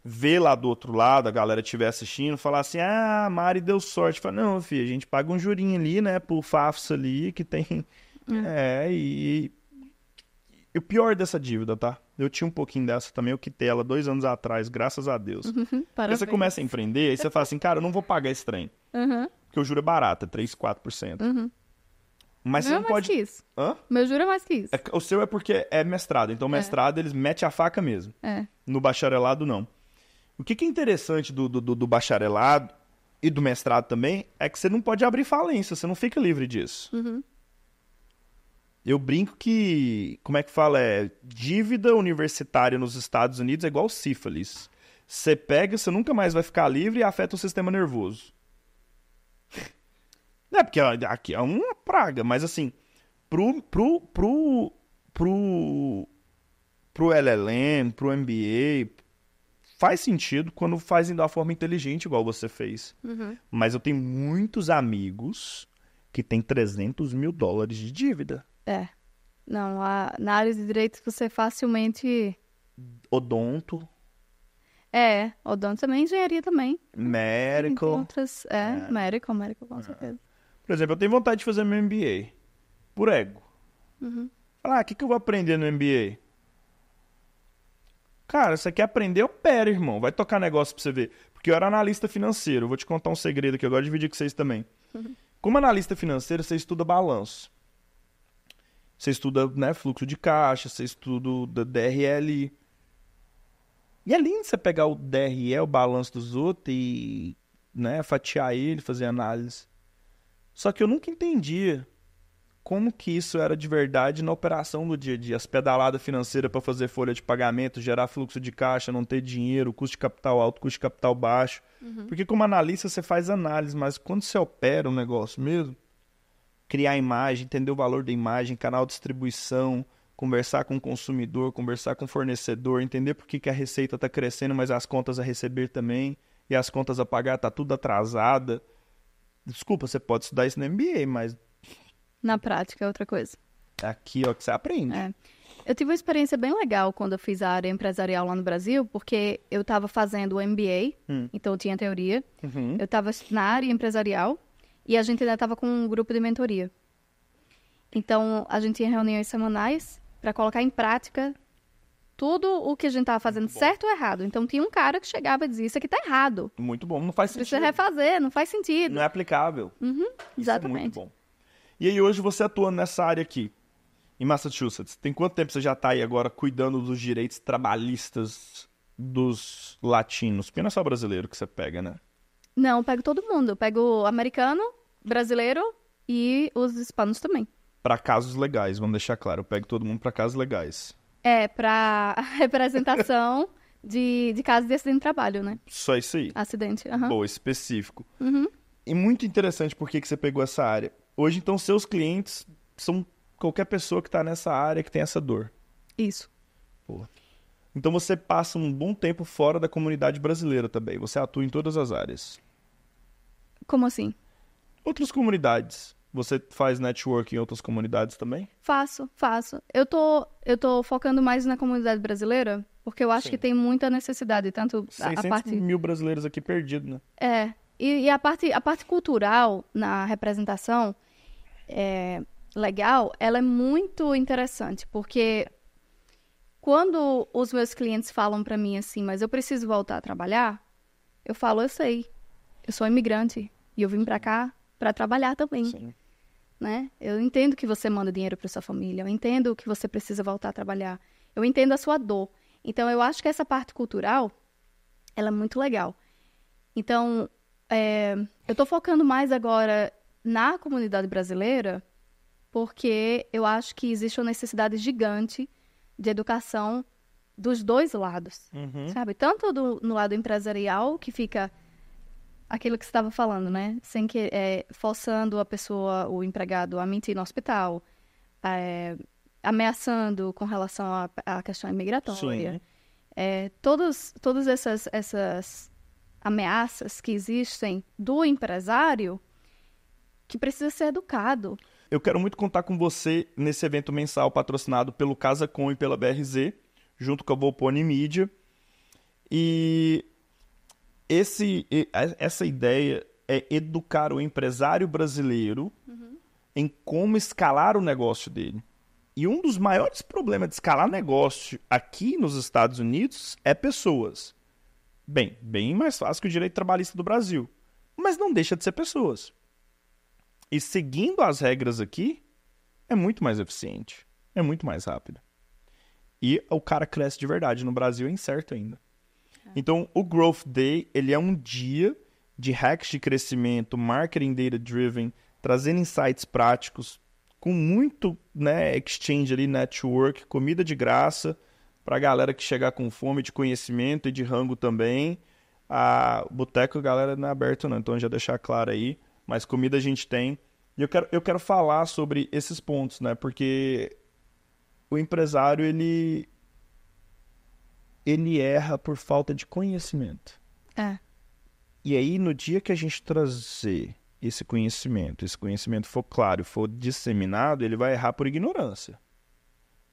ver lá do outro lado, a galera estiver assistindo, falar assim, ah, a Mari deu sorte. Fala, não, filho, a gente paga um jurinho ali, né, pro FAFSA ali, que tem... Hum. É, e... E o pior dessa dívida, tá? Eu tinha um pouquinho dessa também, eu quitei ela dois anos atrás, graças a Deus. Uhum, aí você começa a empreender, aí você fala assim, cara, eu não vou pagar esse trem. Uhum. Porque o juro é barato, é 3, 4%. Uhum. Mas você é não é mais pode. Que isso. Hã? Meu juro é mais que isso. É, o seu é porque é mestrado. Então, é. mestrado, é. eles metem a faca mesmo. É. No bacharelado, não. O que, que é interessante do, do, do, bacharelado e do mestrado também é que você não pode abrir falência, você não fica livre disso. Uhum. Eu brinco que, como é que fala? É, dívida universitária nos Estados Unidos é igual sífilis. Você pega, você nunca mais vai ficar livre e afeta o sistema nervoso. É, porque aqui é uma praga, mas assim, pro, pro, pro, pro, pro LLM, pro MBA, faz sentido quando fazem da forma inteligente, igual você fez. Uhum. Mas eu tenho muitos amigos que têm 300 mil dólares de dívida. É. Não, na área de direitos você facilmente. Odonto. É, odonto também, engenharia também. Médico. Outras, é, é, médico, médico, com é. certeza. Por exemplo, eu tenho vontade de fazer meu MBA. Por ego. Uhum. Falar, ah, o que, que eu vou aprender no MBA? Cara, você quer aprender, opera, irmão. Vai tocar negócio pra você ver. Porque eu era analista financeiro. Vou te contar um segredo que eu gosto de dividir com vocês também. Como analista financeiro, você estuda balanço. Você estuda né, fluxo de caixa, você estuda DRL. E é lindo você pegar o DRL, o balanço dos outros, e né, fatiar ele, fazer análise. Só que eu nunca entendia como que isso era de verdade na operação do dia a dia. As pedaladas financeiras para fazer folha de pagamento, gerar fluxo de caixa, não ter dinheiro, custo de capital alto, custo de capital baixo. Uhum. Porque como analista você faz análise, mas quando você opera um negócio mesmo, criar imagem, entender o valor da imagem, canal de distribuição, conversar com o consumidor, conversar com o fornecedor, entender por que, que a receita está crescendo, mas as contas a receber também, e as contas a pagar está tudo atrasada. Desculpa, você pode estudar isso no MBA, mas na prática é outra coisa. É aqui é o que você aprende. É. Eu tive uma experiência bem legal quando eu fiz a área empresarial lá no Brasil, porque eu estava fazendo o MBA, hum. então eu tinha teoria. Uhum. Eu estava na área empresarial e a gente ainda estava com um grupo de mentoria. Então a gente tinha reuniões semanais para colocar em prática tudo o que a gente estava fazendo, certo ou errado. Então tinha um cara que chegava e dizia: Isso aqui tá errado. Muito bom, não faz sentido. Precisa refazer, não faz sentido. Não é aplicável. Uhum, exatamente. É muito bom. E aí hoje você atuando nessa área aqui, em Massachusetts, tem quanto tempo você já está aí agora cuidando dos direitos trabalhistas dos latinos? Porque não é só brasileiro que você pega, né? Não, eu pego todo mundo. Eu pego americano, brasileiro e os hispanos também. Para casos legais, vamos deixar claro. Eu pego todo mundo para casos legais. É, para representação de, de casos de acidente de trabalho, né? Só isso aí. Acidente, aham. Uhum. Boa, específico. Uhum. E muito interessante por que você pegou essa área Hoje, então, seus clientes são qualquer pessoa que está nessa área que tem essa dor. Isso. Então você passa um bom tempo fora da comunidade brasileira também. Você atua em todas as áreas. Como assim? Outras comunidades. Você faz network em outras comunidades também? Faço, faço. Eu tô, eu tô focando mais na comunidade brasileira, porque eu acho Sim. que tem muita necessidade, tanto a, a parte... mil brasileiros aqui perdidos, né? É. E, e, a, parte, a parte cultural na representação, é, legal, ela é muito interessante, porque quando os meus clientes falam para mim assim, mas eu preciso voltar a trabalhar, eu falo, eu sei, eu sou imigrante e eu vim para cá para trabalhar também. Sim. Né? Eu entendo que você manda dinheiro para sua família, eu entendo que você precisa voltar a trabalhar, eu entendo a sua dor. Então eu acho que essa parte cultural, ela é muito legal. Então é, eu estou focando mais agora na comunidade brasileira, porque eu acho que existe uma necessidade gigante de educação dos dois lados, uhum. sabe? Tanto do, no lado empresarial, que fica aquilo que você estava falando, né? Sem que é, forçando a pessoa, o empregado, a mentir no hospital, é, ameaçando com relação à questão imigratória. É, todos, todas essas, essas ameaças que existem do empresário que precisa ser educado. Eu quero muito contar com você nesse evento mensal patrocinado pelo Casa Com e pela BRZ, junto com a Volpone Mídia. E esse, essa ideia é educar o empresário brasileiro uhum. em como escalar o negócio dele. E um dos maiores problemas de escalar negócio aqui nos Estados Unidos é pessoas. Bem, bem mais fácil que o direito trabalhista do Brasil. Mas não deixa de ser pessoas e seguindo as regras aqui, é muito mais eficiente, é muito mais rápido. E o cara cresce de verdade. No Brasil é incerto ainda. É. Então, o Growth Day, ele é um dia de hacks de crescimento, marketing data driven, trazendo insights práticos, com muito né, exchange ali, network, comida de graça para a galera que chegar com fome de conhecimento e de rango também. Ah, a boteco, galera, não é aberto não, então já deixar claro aí mas comida a gente tem. E eu quero, eu quero falar sobre esses pontos, né? Porque o empresário, ele. Ele erra por falta de conhecimento. É. E aí, no dia que a gente trazer esse conhecimento, esse conhecimento for claro, for disseminado, ele vai errar por ignorância.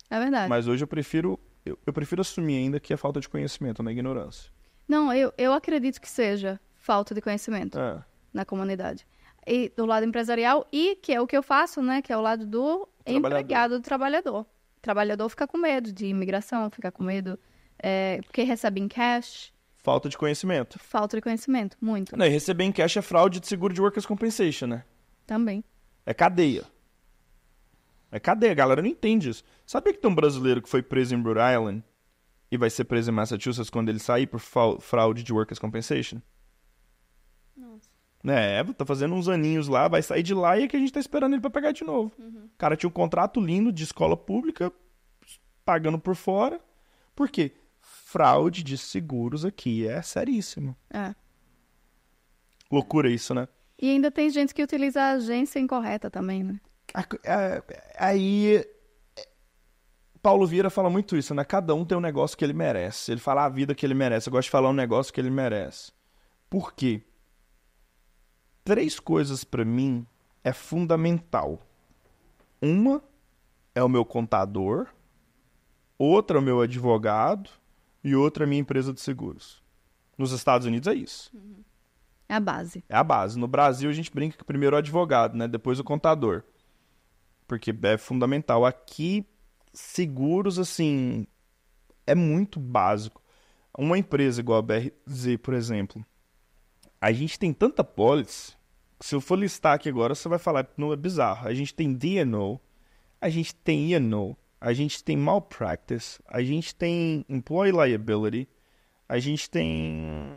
É verdade. Mas hoje eu prefiro, eu, eu prefiro assumir ainda que é falta de conhecimento, não é ignorância. Não, eu, eu acredito que seja falta de conhecimento é. na comunidade e do lado empresarial e que é o que eu faço, né, que é o lado do empregado, do trabalhador. O trabalhador fica com medo de imigração, fica com medo é, porque recebe em cash. Falta de conhecimento. Falta de conhecimento, muito. Não, e receber em cash é fraude de seguro de workers compensation, né? Também. É cadeia. É cadeia, a galera não entende isso. Sabia que tem um brasileiro que foi preso em Rhode Island e vai ser preso em Massachusetts quando ele sair por fraude de workers compensation? né? tá fazendo uns aninhos lá, vai sair de lá e é que a gente tá esperando ele pra pegar de novo. Uhum. O cara tinha um contrato lindo de escola pública, pagando por fora. Por quê? Fraude de seguros aqui é seríssimo. É. Loucura isso, né? E ainda tem gente que utiliza a agência incorreta também, né? É, aí. É, Paulo Vieira fala muito isso, né? Cada um tem um negócio que ele merece. Ele fala a vida que ele merece. Eu gosto de falar um negócio que ele merece. Por quê? três coisas para mim é fundamental. Uma é o meu contador, outra é o meu advogado e outra é a minha empresa de seguros. Nos Estados Unidos é isso. Uhum. É a base. É a base. No Brasil a gente brinca que primeiro é o advogado, né? Depois o contador. Porque é fundamental. Aqui, seguros, assim, é muito básico. Uma empresa igual a BRZ, por exemplo, a gente tem tanta policy que se eu for listar aqui agora, você vai falar, não é bizarro. A gente tem DNO, a gente tem E&O, a gente tem malpractice, a gente tem employee liability, a gente tem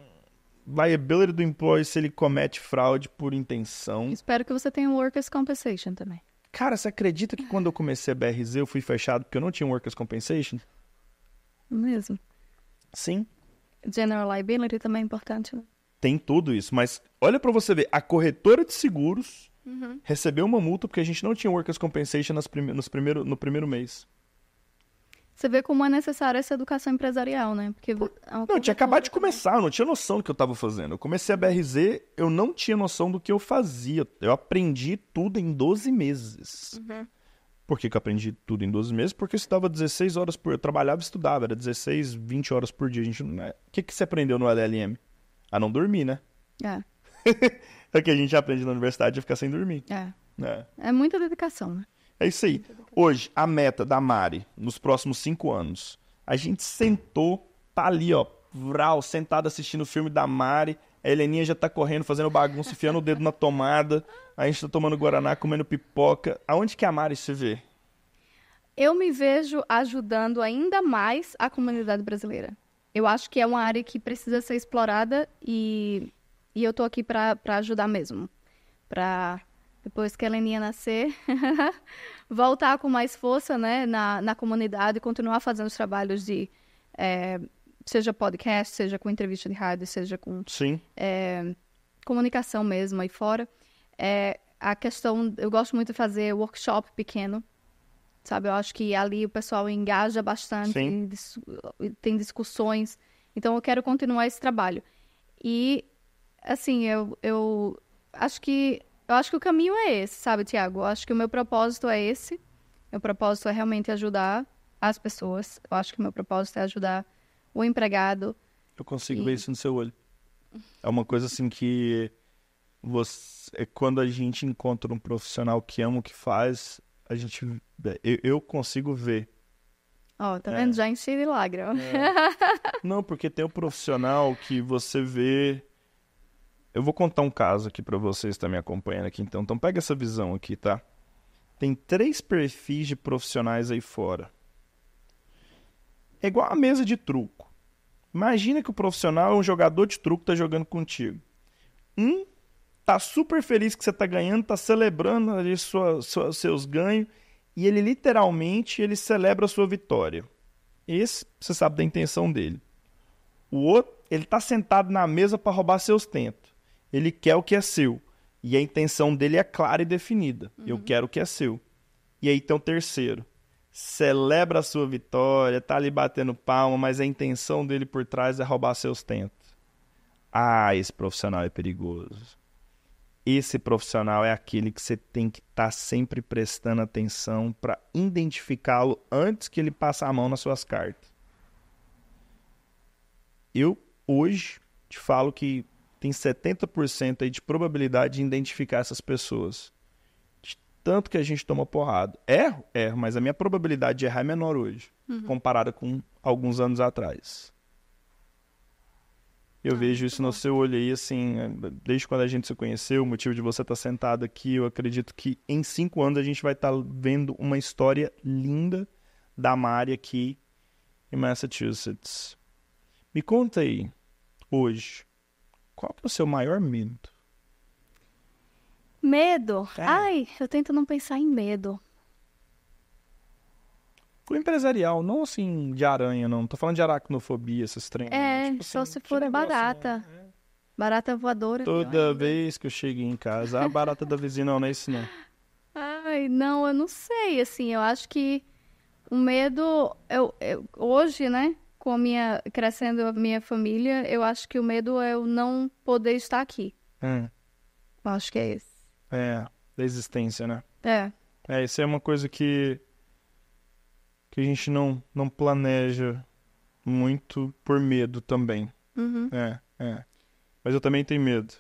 liability do employee se ele comete fraude por intenção. Espero que você tenha um workers' compensation também. Cara, você acredita que quando eu comecei a BRZ eu fui fechado porque eu não tinha workers' compensation? Mesmo. Sim. General liability também é importante, né? tem tudo isso, mas olha para você ver, a corretora de seguros uhum. recebeu uma multa porque a gente não tinha workers compensation nas prime nos primeiro, no primeiro mês. Você vê como é necessária essa educação empresarial, né? Porque Por... É não, tinha acabado de né? começar, eu não tinha noção do que eu estava fazendo. Eu comecei a BRZ, eu não tinha noção do que eu fazia. Eu aprendi tudo em 12 meses. Uhum. Por que, que, eu aprendi tudo em 12 meses? Porque eu estudava 16 horas por... Eu trabalhava e estudava, era 16, 20 horas por dia. A gente... Né? O que, que você aprendeu no LLM? A não dormir, né? É. é o que a gente aprende na universidade é ficar sem dormir. É. É, é muita dedicação, né? É isso aí. Hoje, a meta da Mari, nos próximos cinco anos, a gente sentou, tá ali, ó, vral, sentado assistindo o filme da Mari, a Heleninha já tá correndo, fazendo bagunça, enfiando o dedo na tomada, a gente tá tomando Guaraná, comendo pipoca. Aonde que a Mari se vê? Eu me vejo ajudando ainda mais a comunidade brasileira eu acho que é uma área que precisa ser explorada e, e eu tô aqui para ajudar mesmo. Para depois que a Leninha nascer, voltar com mais força né, na, na comunidade, continuar fazendo os trabalhos de. É, seja podcast, seja com entrevista de rádio, seja com. Sim. É, comunicação mesmo aí fora. É, a questão. Eu gosto muito de fazer workshop pequeno sabe? Eu acho que ali o pessoal engaja bastante, tem discussões. Então eu quero continuar esse trabalho. E assim, eu, eu acho que eu acho que o caminho é esse, sabe, Tiago? Eu acho que o meu propósito é esse. Meu propósito é realmente ajudar as pessoas. Eu acho que o meu propósito é ajudar o empregado. Eu consigo e... ver isso no seu olho. É uma coisa assim que você, quando a gente encontra um profissional que ama o que faz, a gente. É, eu, eu consigo ver. Ó, oh, tá é. vendo? É. Já enchi de lágrima. É. Não, porque tem o um profissional que você vê. Eu vou contar um caso aqui para vocês que tá me acompanhando aqui, então. Então pega essa visão aqui, tá? Tem três perfis de profissionais aí fora. É igual a mesa de truco. Imagina que o profissional é um jogador de truco que tá jogando contigo. Um tá super feliz que você tá ganhando, tá celebrando ali sua, sua, seus ganhos e ele literalmente ele celebra a sua vitória. Esse, você sabe da intenção dele. O outro, ele tá sentado na mesa para roubar seus tentos. Ele quer o que é seu. E a intenção dele é clara e definida. Uhum. Eu quero o que é seu. E aí tem o terceiro. Celebra a sua vitória, tá ali batendo palma, mas a intenção dele por trás é roubar seus tentos. Ah, esse profissional é perigoso esse profissional é aquele que você tem que estar tá sempre prestando atenção para identificá-lo antes que ele passe a mão nas suas cartas. Eu hoje te falo que tem 70% aí de probabilidade de identificar essas pessoas. De tanto que a gente toma porrada. Erro? Erro, mas a minha probabilidade de errar é menor hoje, uhum. comparada com alguns anos atrás. Eu vejo isso no seu olho aí, assim, é, desde quando a gente se conheceu, o motivo de você estar tá sentado aqui, eu acredito que em cinco anos a gente vai estar tá vendo uma história linda da Mari aqui em Massachusetts. Me conta aí, hoje, qual é o seu maior medo? Medo? É. Ai, eu tento não pensar em medo. Clube empresarial, não assim de aranha, não. Tô falando de aracnofobia, esses trem. É, tipo, assim, só se for barata. É né? Barata é. voadora. Toda vez que eu cheguei em casa, a ah, barata da vizinha, não, não é isso não. Ai, não, eu não sei, assim, eu acho que o medo, eu, eu hoje, né, com a minha, crescendo a minha família, eu acho que o medo é eu não poder estar aqui. É. Eu acho que é esse. É, da existência, né? É. É, isso é uma coisa que que a gente não, não planeja muito por medo também. Uhum. É, é. Mas eu também tenho medo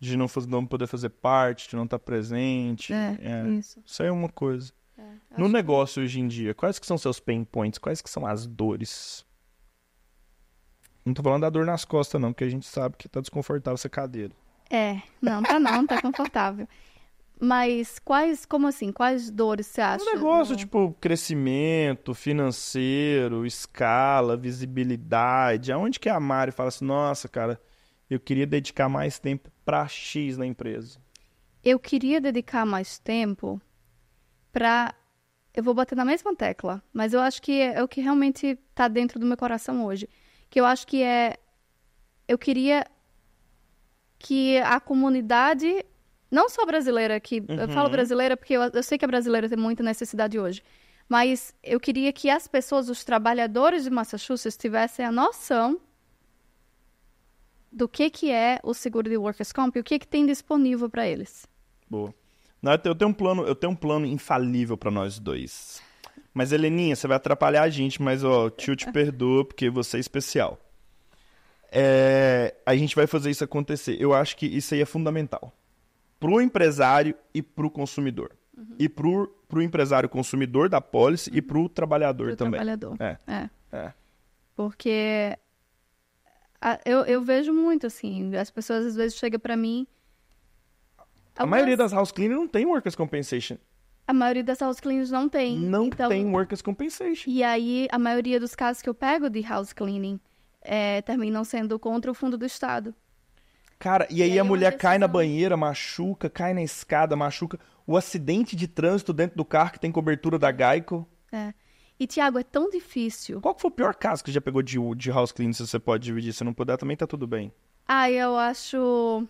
de não, fazer, não poder fazer parte, de não estar tá presente. É, é. isso. Isso aí é uma coisa. É, no negócio que... hoje em dia, quais que são seus pain points? Quais que são as dores? Não tô falando da dor nas costas, não, porque a gente sabe que tá desconfortável essa cadeira. É, não, tá não, tá confortável. Mas quais, como assim, quais dores você acha? Um negócio no... tipo crescimento financeiro, escala, visibilidade. Aonde que a Mari fala assim, nossa, cara, eu queria dedicar mais tempo para X na empresa? Eu queria dedicar mais tempo para. Eu vou bater na mesma tecla, mas eu acho que é, é o que realmente está dentro do meu coração hoje. Que eu acho que é. Eu queria que a comunidade não só brasileira aqui, uhum. eu falo uhum. brasileira porque eu, eu, sei que a brasileira tem muita necessidade hoje. Mas eu queria que as pessoas, os trabalhadores de Massachusetts, tivessem a noção do que, que é o seguro de Workers' Comp e o que, que tem disponível para eles. Boa. Não, eu tenho um plano, eu tenho um plano infalível para nós dois. Mas, Heleninha, você vai atrapalhar a gente, mas ó, o tio te perdoa porque você é especial. É, a gente vai fazer isso acontecer. Eu acho que isso aí é fundamental para o empresário e para o consumidor. Uhum. E para o empresário consumidor da policy uhum. e para o trabalhador pro também. trabalhador. É. é. é. Porque a, eu, eu vejo muito, assim, as pessoas às vezes chegam para mim... Algumas... A maioria das house cleaning não tem workers' compensation. A maioria das house cleanings não tem. Não então... tem workers' compensation. E aí, a maioria dos casos que eu pego de house cleaning é, terminam sendo contra o fundo do Estado. Cara, e aí, e aí a mulher cai na banheira, machuca, cai na escada, machuca. O acidente de trânsito dentro do carro que tem cobertura da Gaico. É. E, Tiago, é tão difícil. Qual foi o pior caso que já pegou de, de house clean? Se você pode dividir, se não puder, também tá tudo bem. Ah, eu acho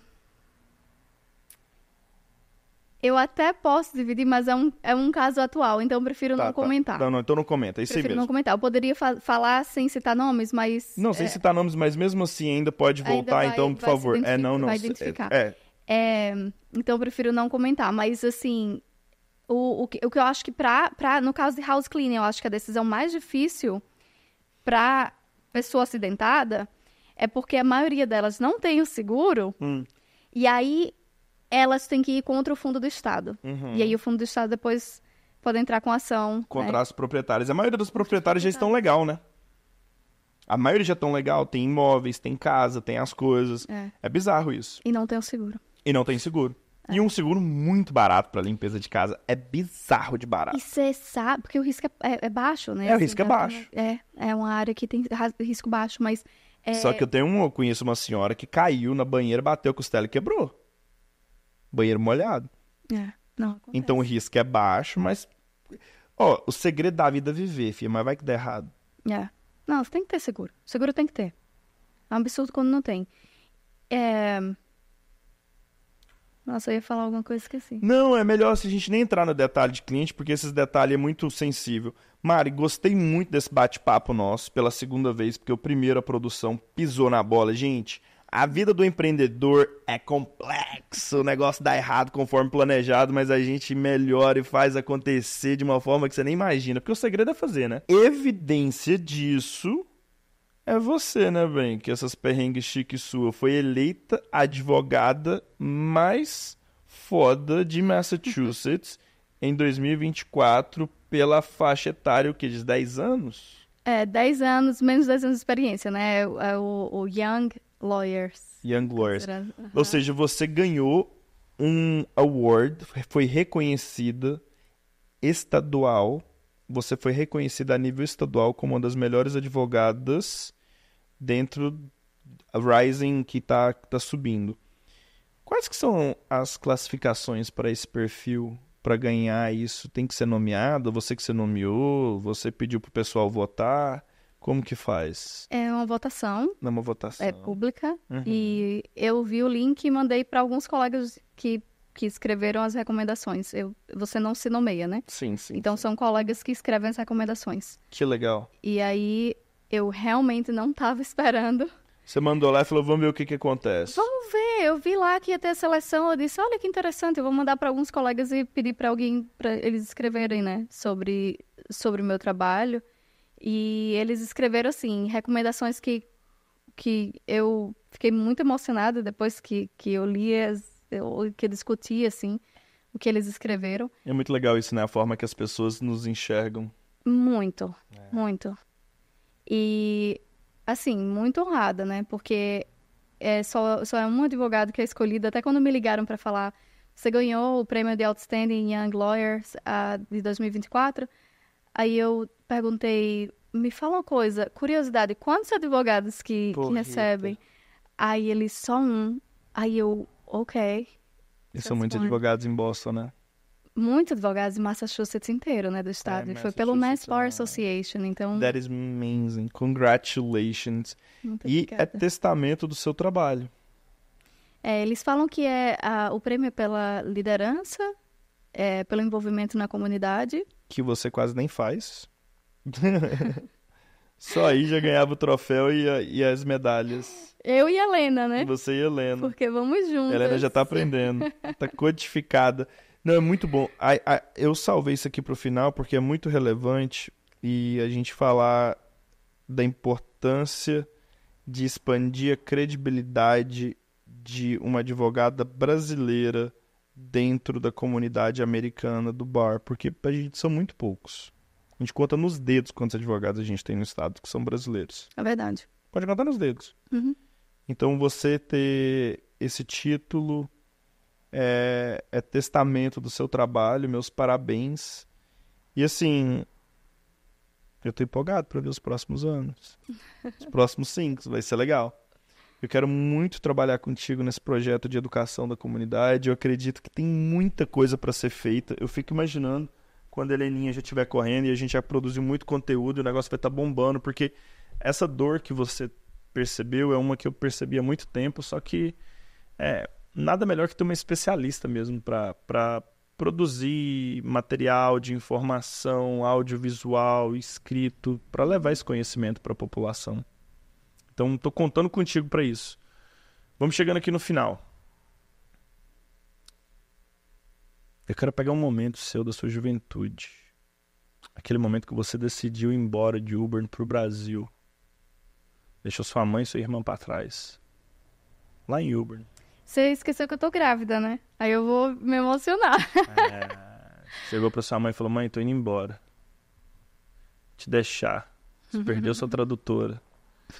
eu até posso dividir, mas é um, é um caso atual, então eu prefiro tá, não tá. comentar. Não, não, então não comenta, é isso prefiro aí mesmo. não comentar. Eu poderia fa falar sem citar nomes, mas... Não, sem é... citar nomes, mas mesmo assim ainda pode voltar, ainda vai, então, por favor. É, não, não... Vai é, identificar. É, é... então eu prefiro não comentar, mas assim... O, o, que, o que eu acho que pra, pra... No caso de house cleaning, eu acho que a decisão mais difícil para pessoa acidentada é porque a maioria delas não tem o seguro... Hum. E aí, elas têm que ir contra o fundo do Estado. Uhum. E aí o fundo do Estado depois pode entrar com ação. Contra né? os proprietários. A maioria dos proprietários já estão legal, né? A maioria já estão legal, tem imóveis, tem casa, tem as coisas. É, é bizarro isso. E não tem o seguro. E não tem seguro. É. E um seguro muito barato para limpeza de casa. É bizarro de barato. E você sabe, porque o risco é, é, é baixo, né? É, assim, o risco é tá baixo. É, é uma área que tem risco baixo, mas. É Só que eu tenho um, eu conheço uma senhora que caiu na banheira, bateu a costela e quebrou banheiro molhado. É, não acontece. Então o risco é baixo, mas. Ó, o segredo da vida é viver, filha, mas vai que dá errado. É. Não, você tem que ter seguro. Seguro tem que ter. É um absurdo quando não tem. É. Nossa, eu ia falar alguma coisa esqueci. Não, é melhor se a gente nem entrar no detalhe de cliente, porque esses detalhes é muito sensível. Mari, gostei muito desse bate-papo nosso pela segunda vez, porque o primeiro a produção pisou na bola. Gente, a vida do empreendedor é complexo, o negócio dá errado conforme planejado, mas a gente melhora e faz acontecer de uma forma que você nem imagina, porque o segredo é fazer, né? Evidência disso é você, né, bem? Que essas perrengues chique sua foi eleita advogada mais foda de Massachusetts em 2024 pela faixa etária, o que, diz 10 anos? É, 10 anos, menos 10 anos de experiência, né? É o, é o, o Young Lawyers. Young tá Lawyers. Uhum. Ou seja, você ganhou um award, foi reconhecida estadual, você foi reconhecida a nível estadual como uma das melhores advogadas dentro da Rising que está tá subindo. Quais que são as classificações para esse perfil? Para ganhar isso, tem que ser nomeado? Você que se nomeou? Você pediu para o pessoal votar? Como que faz? É uma votação. É uma votação. É pública. Uhum. E eu vi o link e mandei para alguns colegas que, que escreveram as recomendações. Eu, você não se nomeia, né? Sim, sim. Então sim. são colegas que escrevem as recomendações. Que legal. E aí eu realmente não estava esperando. Você mandou lá e falou, vamos ver o que, que acontece. Vamos ver. Eu vi lá que ia ter a seleção. Eu disse, olha que interessante. Eu vou mandar para alguns colegas e pedir para alguém, para eles escreverem, né? Sobre, sobre o meu trabalho. E eles escreveram assim, recomendações que, que eu fiquei muito emocionada depois que, que eu li, que eu discuti, assim, o que eles escreveram. É muito legal isso, né? A forma que as pessoas nos enxergam. Muito, é. muito. E, assim, muito honrada, né? Porque é só, só é um advogado que é escolhido. Até quando me ligaram para falar, você ganhou o prêmio de Outstanding Young Lawyers uh, de 2024 Aí eu perguntei, me fala uma coisa, curiosidade, quantos advogados que, que recebem? Aí ele, só um. Aí eu, ok. E são muitos advogados em Boston, né? Muitos advogados em Massachusetts inteiro, né, do é, estado. É, foi pelo Mass Bar é. Association, então... That is amazing. Congratulations. Muito e é obrigada. é testamento do seu trabalho. É, eles falam que é a, o prêmio pela liderança, é, pelo envolvimento na comunidade que você quase nem faz. Só aí já ganhava o troféu e, a, e, as medalhas. Eu e a Helena, né? Você e a Helena. Porque vamos juntos. Helena já tá aprendendo, tá codificada. Não, é muito bom. eu salvei isso aqui pro final porque é muito relevante e a gente falar da importância de expandir a credibilidade de uma advogada brasileira dentro da comunidade americana do bar, porque a gente são muito poucos. A gente conta nos dedos quantos advogados a gente tem no estado que são brasileiros. É verdade. Pode contar nos dedos. Uhum. Então você ter esse título é, é testamento do seu trabalho, meus parabéns. E assim, eu tô empolgado para ver os próximos anos. Os próximos cinco, vai ser legal. Eu quero muito trabalhar contigo nesse projeto de educação da comunidade. Eu acredito que tem muita coisa para ser feita. Eu fico imaginando quando a Heleninha já estiver correndo e a gente já produzir muito conteúdo, o negócio vai estar tá bombando, porque essa dor que você percebeu é uma que eu percebi há muito tempo, só que é, nada melhor que ter uma especialista mesmo para produzir material de informação, audiovisual, escrito, para levar esse conhecimento para a população. Então estou contando contigo para isso. Vamos chegando aqui no final. Eu quero pegar um momento seu da sua juventude. Aquele momento que você decidiu ir embora de Uber para o Brasil. Deixou sua mãe e sua irmã para trás. Lá em Uber. Você esqueceu que eu tô grávida, né? Aí eu vou me emocionar. É... Chegou para sua mãe e falou: Mãe, tô indo embora. Te deixar. Você perdeu sua tradutora.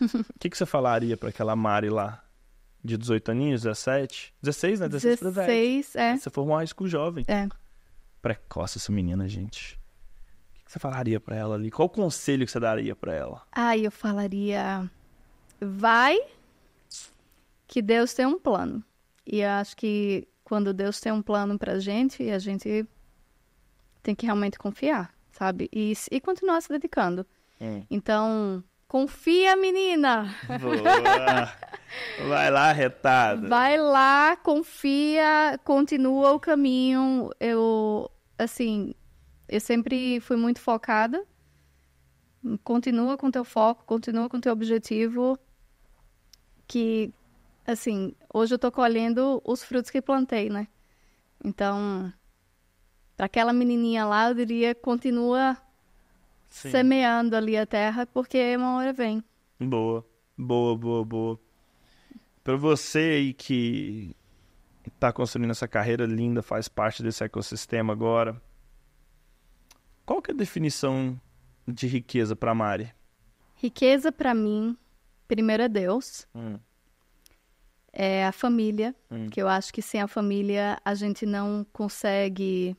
O que, que você falaria para aquela Mari lá? De 18 aninhos, 17? 16, né? 16, 16 é. Você formou uma high school jovem. É. Precoce essa menina, gente. O que, que você falaria para ela ali? Qual o conselho que você daria para ela? Ah, eu falaria... Vai que Deus tem um plano. E acho que quando Deus tem um plano pra gente, a gente tem que realmente confiar, sabe? E, e continuar se dedicando. É. Então, Confia, menina! Boa. Vai lá, retada. Vai lá, confia, continua o caminho. Eu, assim, eu sempre fui muito focada. Continua com teu foco, continua com teu objetivo. Que, assim, hoje eu tô colhendo os frutos que plantei, né? Então, para aquela menininha lá, eu diria, continua Sim. semeando ali a terra, porque uma hora vem. Boa, boa, boa, boa. Para você aí que está construindo essa carreira linda, faz parte desse ecossistema agora, qual que é a definição de riqueza para Mari? Riqueza para mim, primeiro é Deus. Hum. É a família, hum. que eu acho que sem a família a gente não consegue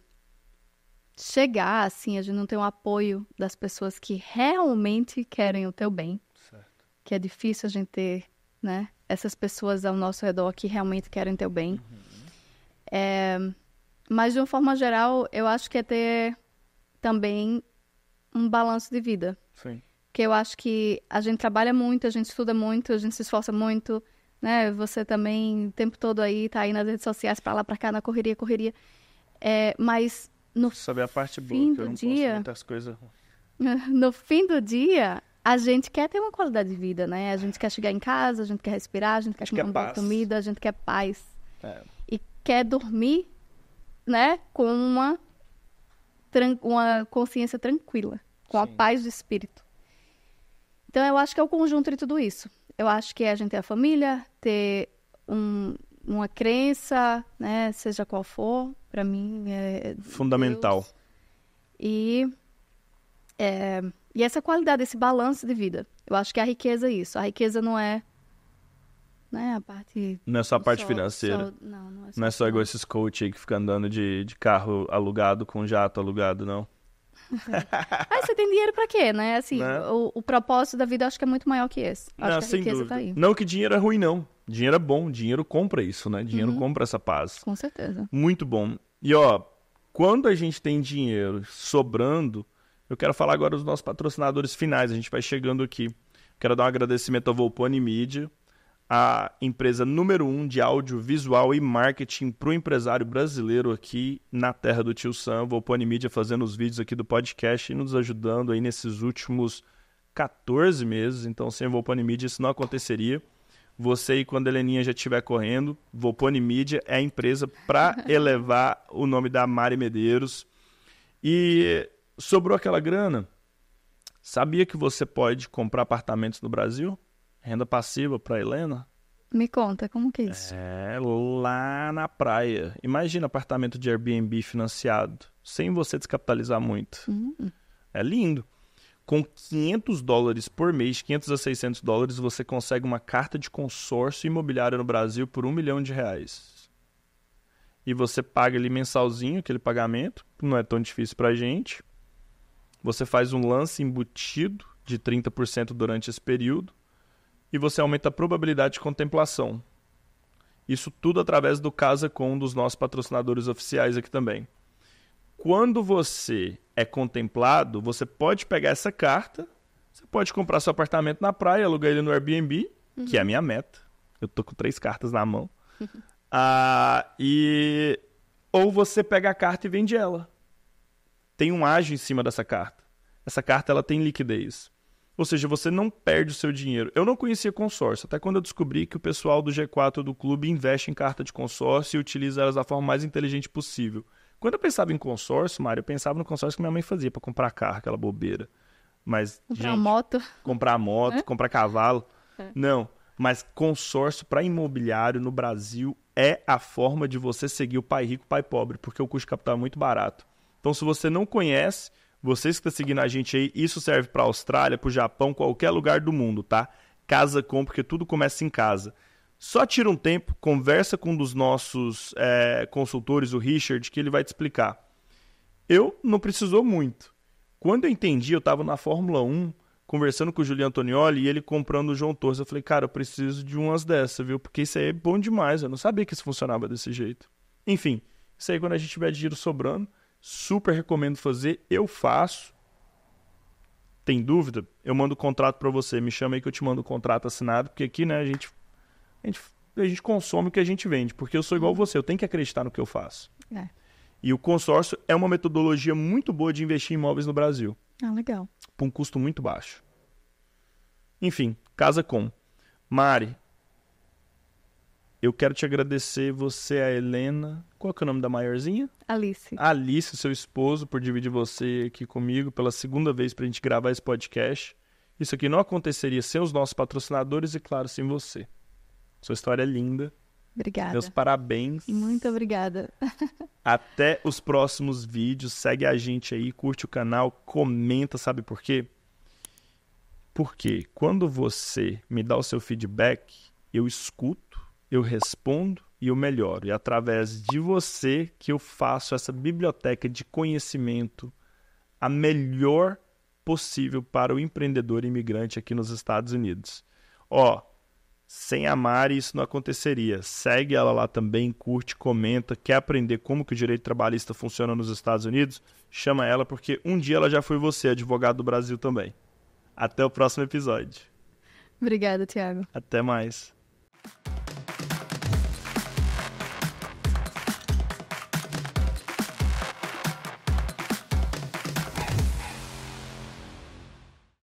chegar, assim, a gente não tem o apoio das pessoas que realmente querem o teu bem. Certo. Que é difícil a gente ter, né? Essas pessoas ao nosso redor que realmente querem teu bem. Uhum. É, mas, de uma forma geral, eu acho que é ter também um balanço de vida. Sim. Porque eu acho que a gente trabalha muito, a gente estuda muito, a gente se esforça muito, né? Você também, o tempo todo aí, tá aí nas redes sociais, pra lá, pra cá, na correria, correria. É, mas no saber a parte boa, fim do eu não dia, muitas coisas. No fim do dia, a gente quer ter uma qualidade de vida, né? A gente quer chegar em casa, a gente quer respirar, a gente quer é comer uma boa comida, a gente quer paz. É. E quer dormir, né? Com uma, uma consciência tranquila, com Sim. a paz do espírito. Então, eu acho que é o conjunto de tudo isso. Eu acho que é a gente ter a família, ter um, uma crença, né, seja qual for, para mim é fundamental. E é, e essa qualidade, esse balanço de vida, eu acho que a riqueza é isso. A riqueza não é né, a parte não é só a parte só, financeira. Só, não, não é só, não é só igual esses coach aí que fica andando de, de carro alugado com jato alugado, não. Mas você tem dinheiro para quê, né? Assim, né? O, o, propósito da vida acho que é muito maior que esse. Acho não, que a riqueza tá dúvida. tá aí. Não que dinheiro é ruim, não. Dinheiro é bom, dinheiro compra isso, né? Dinheiro uhum. compra essa paz. Com certeza. Muito bom. E ó, quando a gente tem dinheiro sobrando, eu quero falar agora dos nossos patrocinadores finais. A gente vai chegando aqui. Quero dar um agradecimento ao Volpone Media a empresa número um de audiovisual e marketing para o empresário brasileiro aqui na terra do tio Sam. Vou pôr mídia fazendo os vídeos aqui do podcast e nos ajudando aí nesses últimos 14 meses. Então, sem Vopone Mídia, isso não aconteceria. Você e quando a Heleninha já estiver correndo, Vopone Mídia é a empresa para elevar o nome da Mari Medeiros. E sobrou aquela grana? Sabia que você pode comprar apartamentos no Brasil? renda passiva para Helena. Me conta, como que é isso? É, lá na praia. Imagina apartamento de Airbnb financiado, sem você descapitalizar muito. Uhum. É lindo. Com 500 dólares por mês, 500 a 600 dólares, você consegue uma carta de consórcio imobiliário no Brasil por um milhão de reais. E você paga ali mensalzinho aquele pagamento, não é tão difícil para gente. Você faz um lance embutido de 30% durante esse período e você aumenta a probabilidade de contemplação. Isso tudo através do Casa com um dos nossos patrocinadores oficiais aqui também. Quando você é contemplado, você pode pegar essa carta, você pode comprar seu apartamento na praia, alugar ele no Airbnb, uhum. que é a minha meta. Eu tô com três cartas na mão. Ah, e ou você pega a carta e vende ela. Tem um ágio em cima dessa carta. Essa carta ela tem liquidez. Ou seja, você não perde o seu dinheiro. Eu não conhecia consórcio, até quando eu descobri que o pessoal do G4 do clube investe em carta de consórcio e utiliza elas da forma mais inteligente possível. Quando eu pensava em consórcio, Mário, eu pensava no consórcio que minha mãe fazia para comprar carro, aquela bobeira. Mas, comprar gente, moto. Comprar moto, é? comprar cavalo. É. Não, mas consórcio para imobiliário no Brasil é a forma de você seguir o pai rico, pai pobre, porque o custo de capital é muito barato. Então, se você não conhece, vocês que estão tá seguindo a gente aí, isso serve para Austrália, para o Japão, qualquer lugar do mundo, tá? Casa com, porque tudo começa em casa. Só tira um tempo, conversa com um dos nossos é, consultores, o Richard, que ele vai te explicar. Eu não precisou muito. Quando eu entendi, eu estava na Fórmula 1 conversando com o Julian Antonioli e ele comprando o João Torres. Eu falei, cara, eu preciso de umas dessas, viu? Porque isso aí é bom demais. Eu não sabia que isso funcionava desse jeito. Enfim, isso aí quando a gente tiver dinheiro sobrando, Super recomendo fazer, eu faço. Tem dúvida? Eu mando o contrato para você. Me chama aí que eu te mando o contrato assinado, porque aqui, né, a gente, a gente a gente consome o que a gente vende, porque eu sou igual você, eu tenho que acreditar no que eu faço. É. E o consórcio é uma metodologia muito boa de investir em imóveis no Brasil. Ah, legal. Por um custo muito baixo. Enfim, casa com. Mari, eu quero te agradecer, você, a Helena. Qual é, é o nome da maiorzinha? Alice. Alice, seu esposo, por dividir você aqui comigo pela segunda vez para a gente gravar esse podcast. Isso aqui não aconteceria sem os nossos patrocinadores e, claro, sem você. Sua história é linda. Obrigada. Meus parabéns. Muito obrigada. Até os próximos vídeos. Segue a gente aí, curte o canal, comenta, sabe por quê? Porque quando você me dá o seu feedback, eu escuto eu respondo e eu melhoro. E é através de você que eu faço essa biblioteca de conhecimento a melhor possível para o empreendedor imigrante aqui nos Estados Unidos. Ó, sem amar isso não aconteceria. Segue ela lá também, curte, comenta, quer aprender como que o direito trabalhista funciona nos Estados Unidos? Chama ela porque um dia ela já foi você, advogado do Brasil também. Até o próximo episódio. Obrigada, Tiago. Até mais.